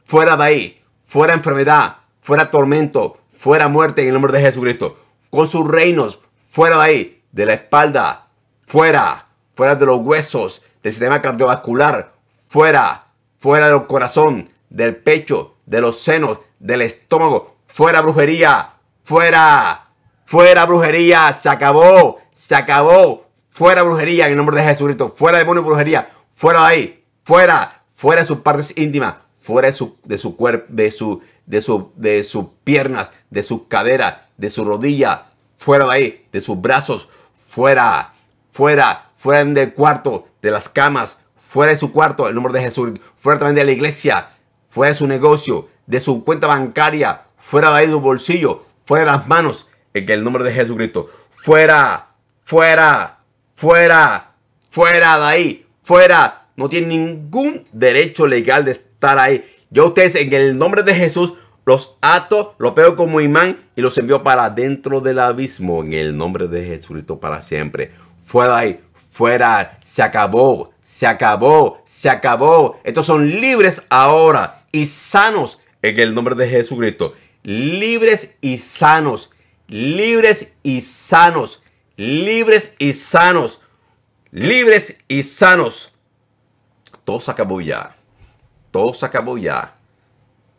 Fuera de ahí. Fuera enfermedad. Fuera tormento. Fuera muerte en el nombre de Jesucristo. Con sus reinos. Fuera de ahí. De la espalda. Fuera fuera de los huesos, del sistema cardiovascular, fuera, fuera del corazón, del pecho, de los senos, del estómago, fuera brujería, fuera, fuera brujería, se acabó, se acabó, fuera brujería en el nombre de Jesucristo, fuera demonio y brujería, fuera de ahí, fuera, fuera de sus partes íntimas, fuera de su, de su cuerpo, de su, de su, de sus piernas, de sus caderas, de su rodilla, fuera de ahí, de sus brazos, fuera, fuera, fuera del cuarto, de las camas, fuera de su cuarto, el nombre de Jesús, fuera también de la iglesia, fuera de su negocio, de su cuenta bancaria, fuera de ahí de su bolsillo, fuera de las manos, en el nombre de Jesucristo, fuera, fuera, fuera, fuera de ahí, fuera, no tiene ningún derecho legal de estar ahí. Yo ustedes en el nombre de Jesús los ato, los pego como imán y los envío para dentro del abismo en el nombre de Jesucristo para siempre. Fuera de ahí, fuera, se acabó, se acabó, se acabó. Estos son libres ahora y sanos en el nombre de Jesucristo. Libres y sanos, libres y sanos, libres y sanos, libres y sanos. Todo se acabó ya, todo se acabó ya.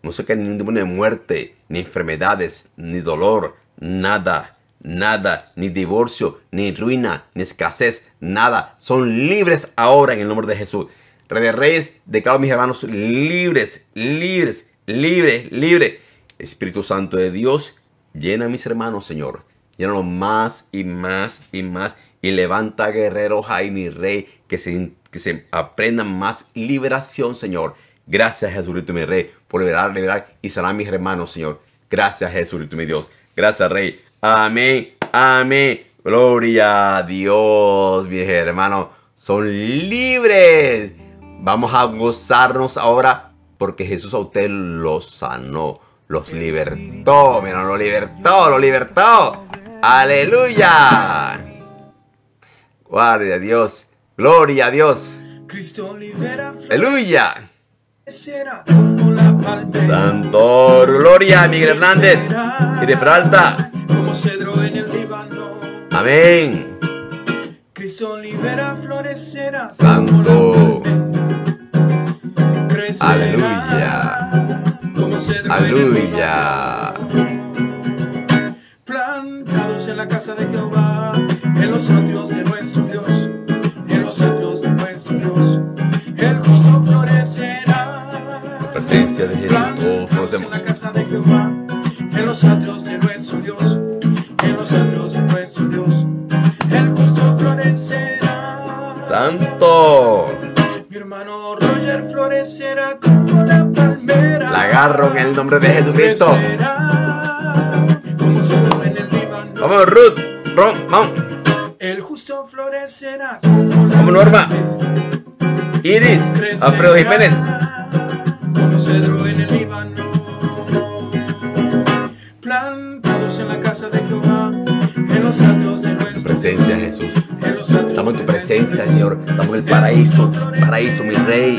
No sé qué ni de muerte, ni enfermedades, ni dolor, nada nada, ni divorcio, ni ruina, ni escasez, nada. Son libres ahora en el nombre de Jesús. Rey de Reyes, declaro mis hermanos libres, libres, libres, libres. Espíritu Santo de Dios, llena a mis hermanos, Señor. Llénalos más y más y más. Y levanta guerrero Jaime, rey, que se, que se aprendan más liberación, Señor. Gracias, Jesucristo, mi rey, por liberar, liberar y sanar mis hermanos, Señor. Gracias, Jesucristo, mi Dios. Gracias, Rey. Amén, amén. Gloria a Dios, Mi hermano, Son libres. Vamos a gozarnos ahora porque Jesús a usted los sanó, los libertó. Mira, los libertó, lo libertó. Aleluya. Guardia a Dios. Gloria a Dios.
Cristo libera.
Aleluya. Santo gloria a Miguel Hernández y de alta cedro en el Líbano. Amén.
Cristo libera, florecerá.
Santo. Crecerá Aleluya. Como cedro Aleluya. En
Plantados en la casa de Jehová, en los atrios de nuestro Dios, en los atrios de nuestro Dios, el justo florecerá. La presencia de Plantados en la casa de Jehová, en los atrios de nuestro
¡Santo! Mi
hermano Roger florecerá como la
palmera. La agarro en el nombre de Jesucristo. Vamos, Ruth. Ron, vamos. El
justo florecerá como
la Norma. Iris. Crecerá, Alfredo Jiménez. Como cedro en el Líbano.
Plantados en la casa de Jehová.
En los atrios de presencia, Jesús. Estamos en tu presencia, Señor. Estamos en el paraíso, paraíso, mi Rey.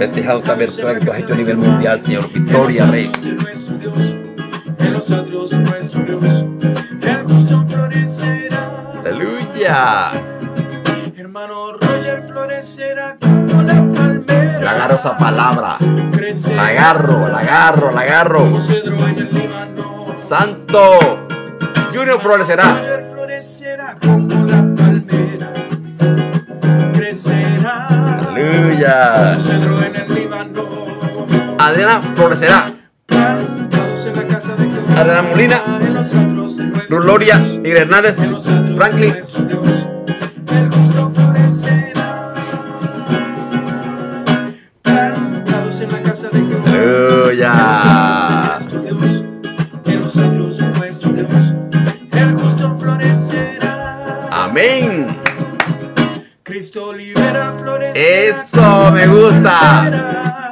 He esta saber que has hecho a nivel mundial, Señor. Victoria, Rey. Aleluya.
Hermano Roger florecerá como la
palmera. agarro esa palabra. La agarro, la agarro, la agarro. Santo. Junior florecerá
crecerá como la palmera, crecerá.
Aleluya. florecerá. en la Gloria y Hernández. Franklin.
la Aleluya.
Eso me gusta.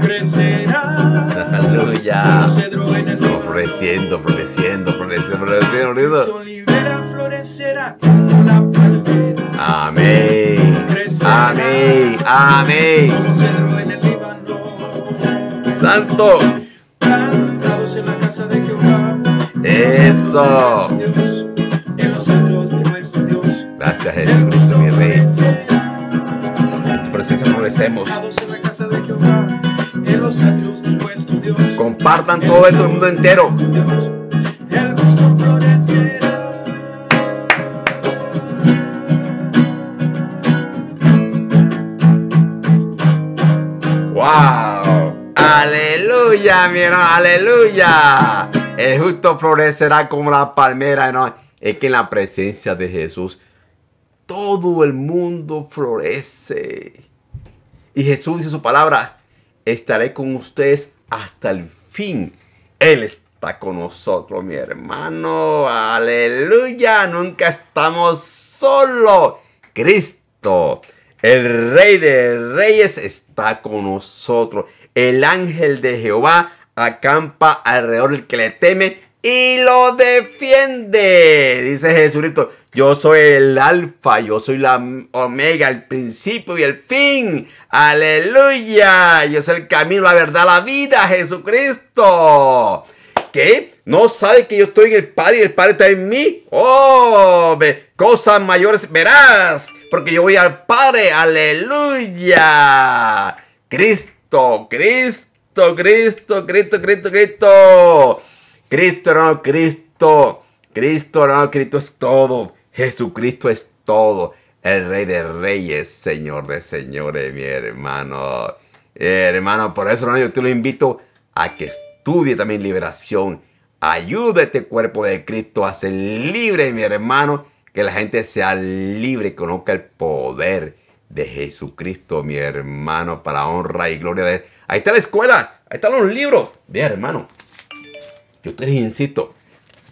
Crecerá. Aleluya. No, floreciendo, floreciendo, floreciendo, Amén. Amén. Amén. Santo. en la Eso. Gracias, Jesús tu presencia florecemos Compartan todo esto el mundo entero. El justo florecerá. ¡Wow! ¡Aleluya, mi ¡Aleluya! El justo florecerá como la palmera, ¿no? Es que en la presencia de Jesús todo el mundo florece. Y Jesús dice su palabra, estaré con ustedes hasta el fin. Él está con nosotros, mi hermano. Aleluya, nunca estamos solos. Cristo, el Rey de Reyes, está con nosotros. El ángel de Jehová acampa alrededor del que le teme y lo defiende. Dice Jesucristo, yo soy el alfa, yo soy la omega, el principio y el fin. Aleluya, yo soy el camino, la verdad, la vida, Jesucristo. ¿Qué? ¿No sabe que yo estoy en el Padre y el Padre está en mí? Oh, cosas mayores verás, porque yo voy al Padre, aleluya. Cristo, Cristo, Cristo, Cristo, Cristo, Cristo. Cristo no, Cristo. Cristo no, Cristo es todo. Jesucristo es todo. El Rey de Reyes, Señor de Señores, mi hermano. hermano, por eso hermano, yo te lo invito a que estudie también liberación. Ayúdate, este cuerpo de Cristo a ser libre, mi hermano. Que la gente sea libre, conozca el poder de Jesucristo, mi hermano, para honra y gloria de Él. Ahí está la escuela, ahí están los libros. Bien, hermano, yo te insisto,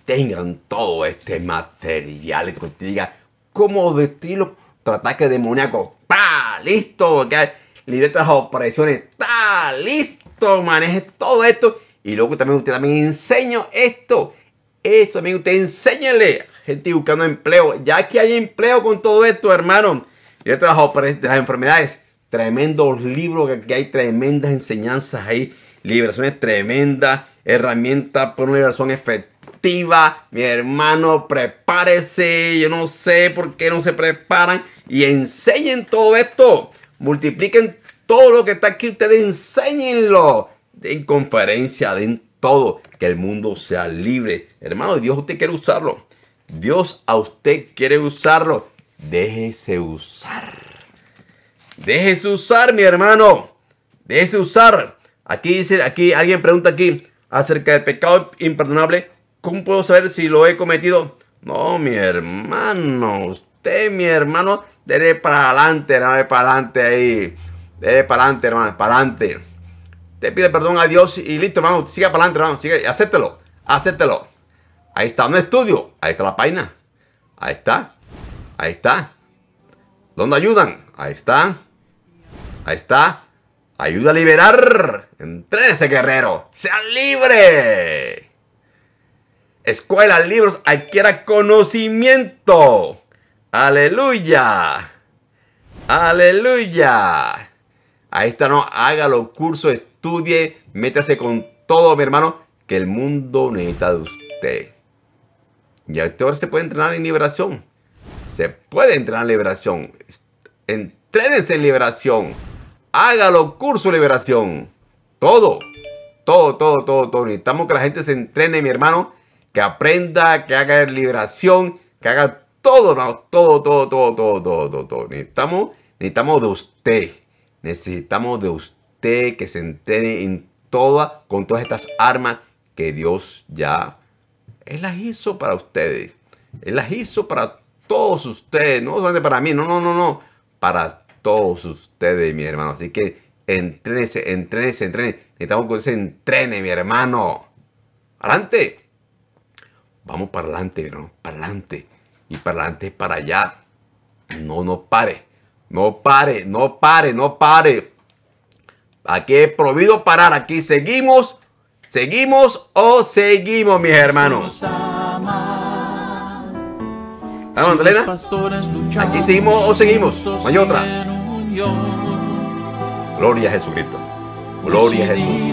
tengan todo este material que te diga cómo de estilo para demoníacos demoníaco. ¡Pa! ¡Listo! hay Libretas operaciones. está ¡Listo! Maneje todo esto. Y luego también usted también enseño esto. Esto también usted enséñale. Gente buscando empleo. Ya que hay empleo con todo esto, hermano. Libretas de las enfermedades. Tremendos libros que hay, tremendas enseñanzas ahí. Liberaciones tremendas herramientas por una razón efectiva. Mi hermano, prepárese. Yo no sé por qué no se preparan. Y enseñen todo esto. Multipliquen todo lo que está aquí. Ustedes enséñenlo. En conferencia, den todo. Que el mundo sea libre. Hermano, Dios usted quiere usarlo. Dios a usted quiere usarlo. Déjese usar. Déjese usar, mi hermano. Déjese usar. Aquí dice, aquí alguien pregunta aquí, acerca del pecado imperdonable, ¿cómo puedo saber si lo he cometido? No, mi hermano, usted, mi hermano, dele para adelante, hermano, para adelante ahí. Dele para adelante, hermano, para adelante. Te pide perdón a Dios y listo, hermano, siga para adelante, hermano, sigue, acéptelo, acéptelo. Ahí está un estudio, ahí está la página, ahí está, ahí está. ¿Dónde ayudan? Ahí está, ahí está. Ayuda a liberar. ese guerrero. Sea libre. Escuela, libros, adquiera conocimiento. Aleluya. Aleluya. Ahí está, no, haga hágalo, curso, estudie, métase con todo, mi hermano, que el mundo necesita de usted. Y usted ahora se puede entrenar en liberación. Se puede entrenar en liberación. Entrénense en liberación. Hágalo, curso liberación. Todo, todo, todo, todo, todo. Necesitamos que la gente se entrene, mi hermano. Que aprenda, que haga liberación, que haga todo, Todo, todo, todo, todo, todo, todo, Necesitamos, necesitamos de usted. Necesitamos de usted que se entrene en toda, con todas estas armas que Dios ya, Él las hizo para ustedes. Él las hizo para todos ustedes, no solamente para mí, no, no, no, no, para todos todos ustedes, mi hermano. Así que entrénese, entrénese, entrénese. Necesitamos que se entrene, mi hermano. ¡Adelante! Vamos para adelante, mi hermano. Para adelante. Y para adelante, para allá. No, no pare. No pare, no pare, no pare. Aquí he prohibido parar. Aquí seguimos, seguimos o seguimos, mis hermanos. Vamos, Elena?
Aquí seguimos o seguimos. hay otra.
Gloria a Jesucristo.
Gloria a Jesús.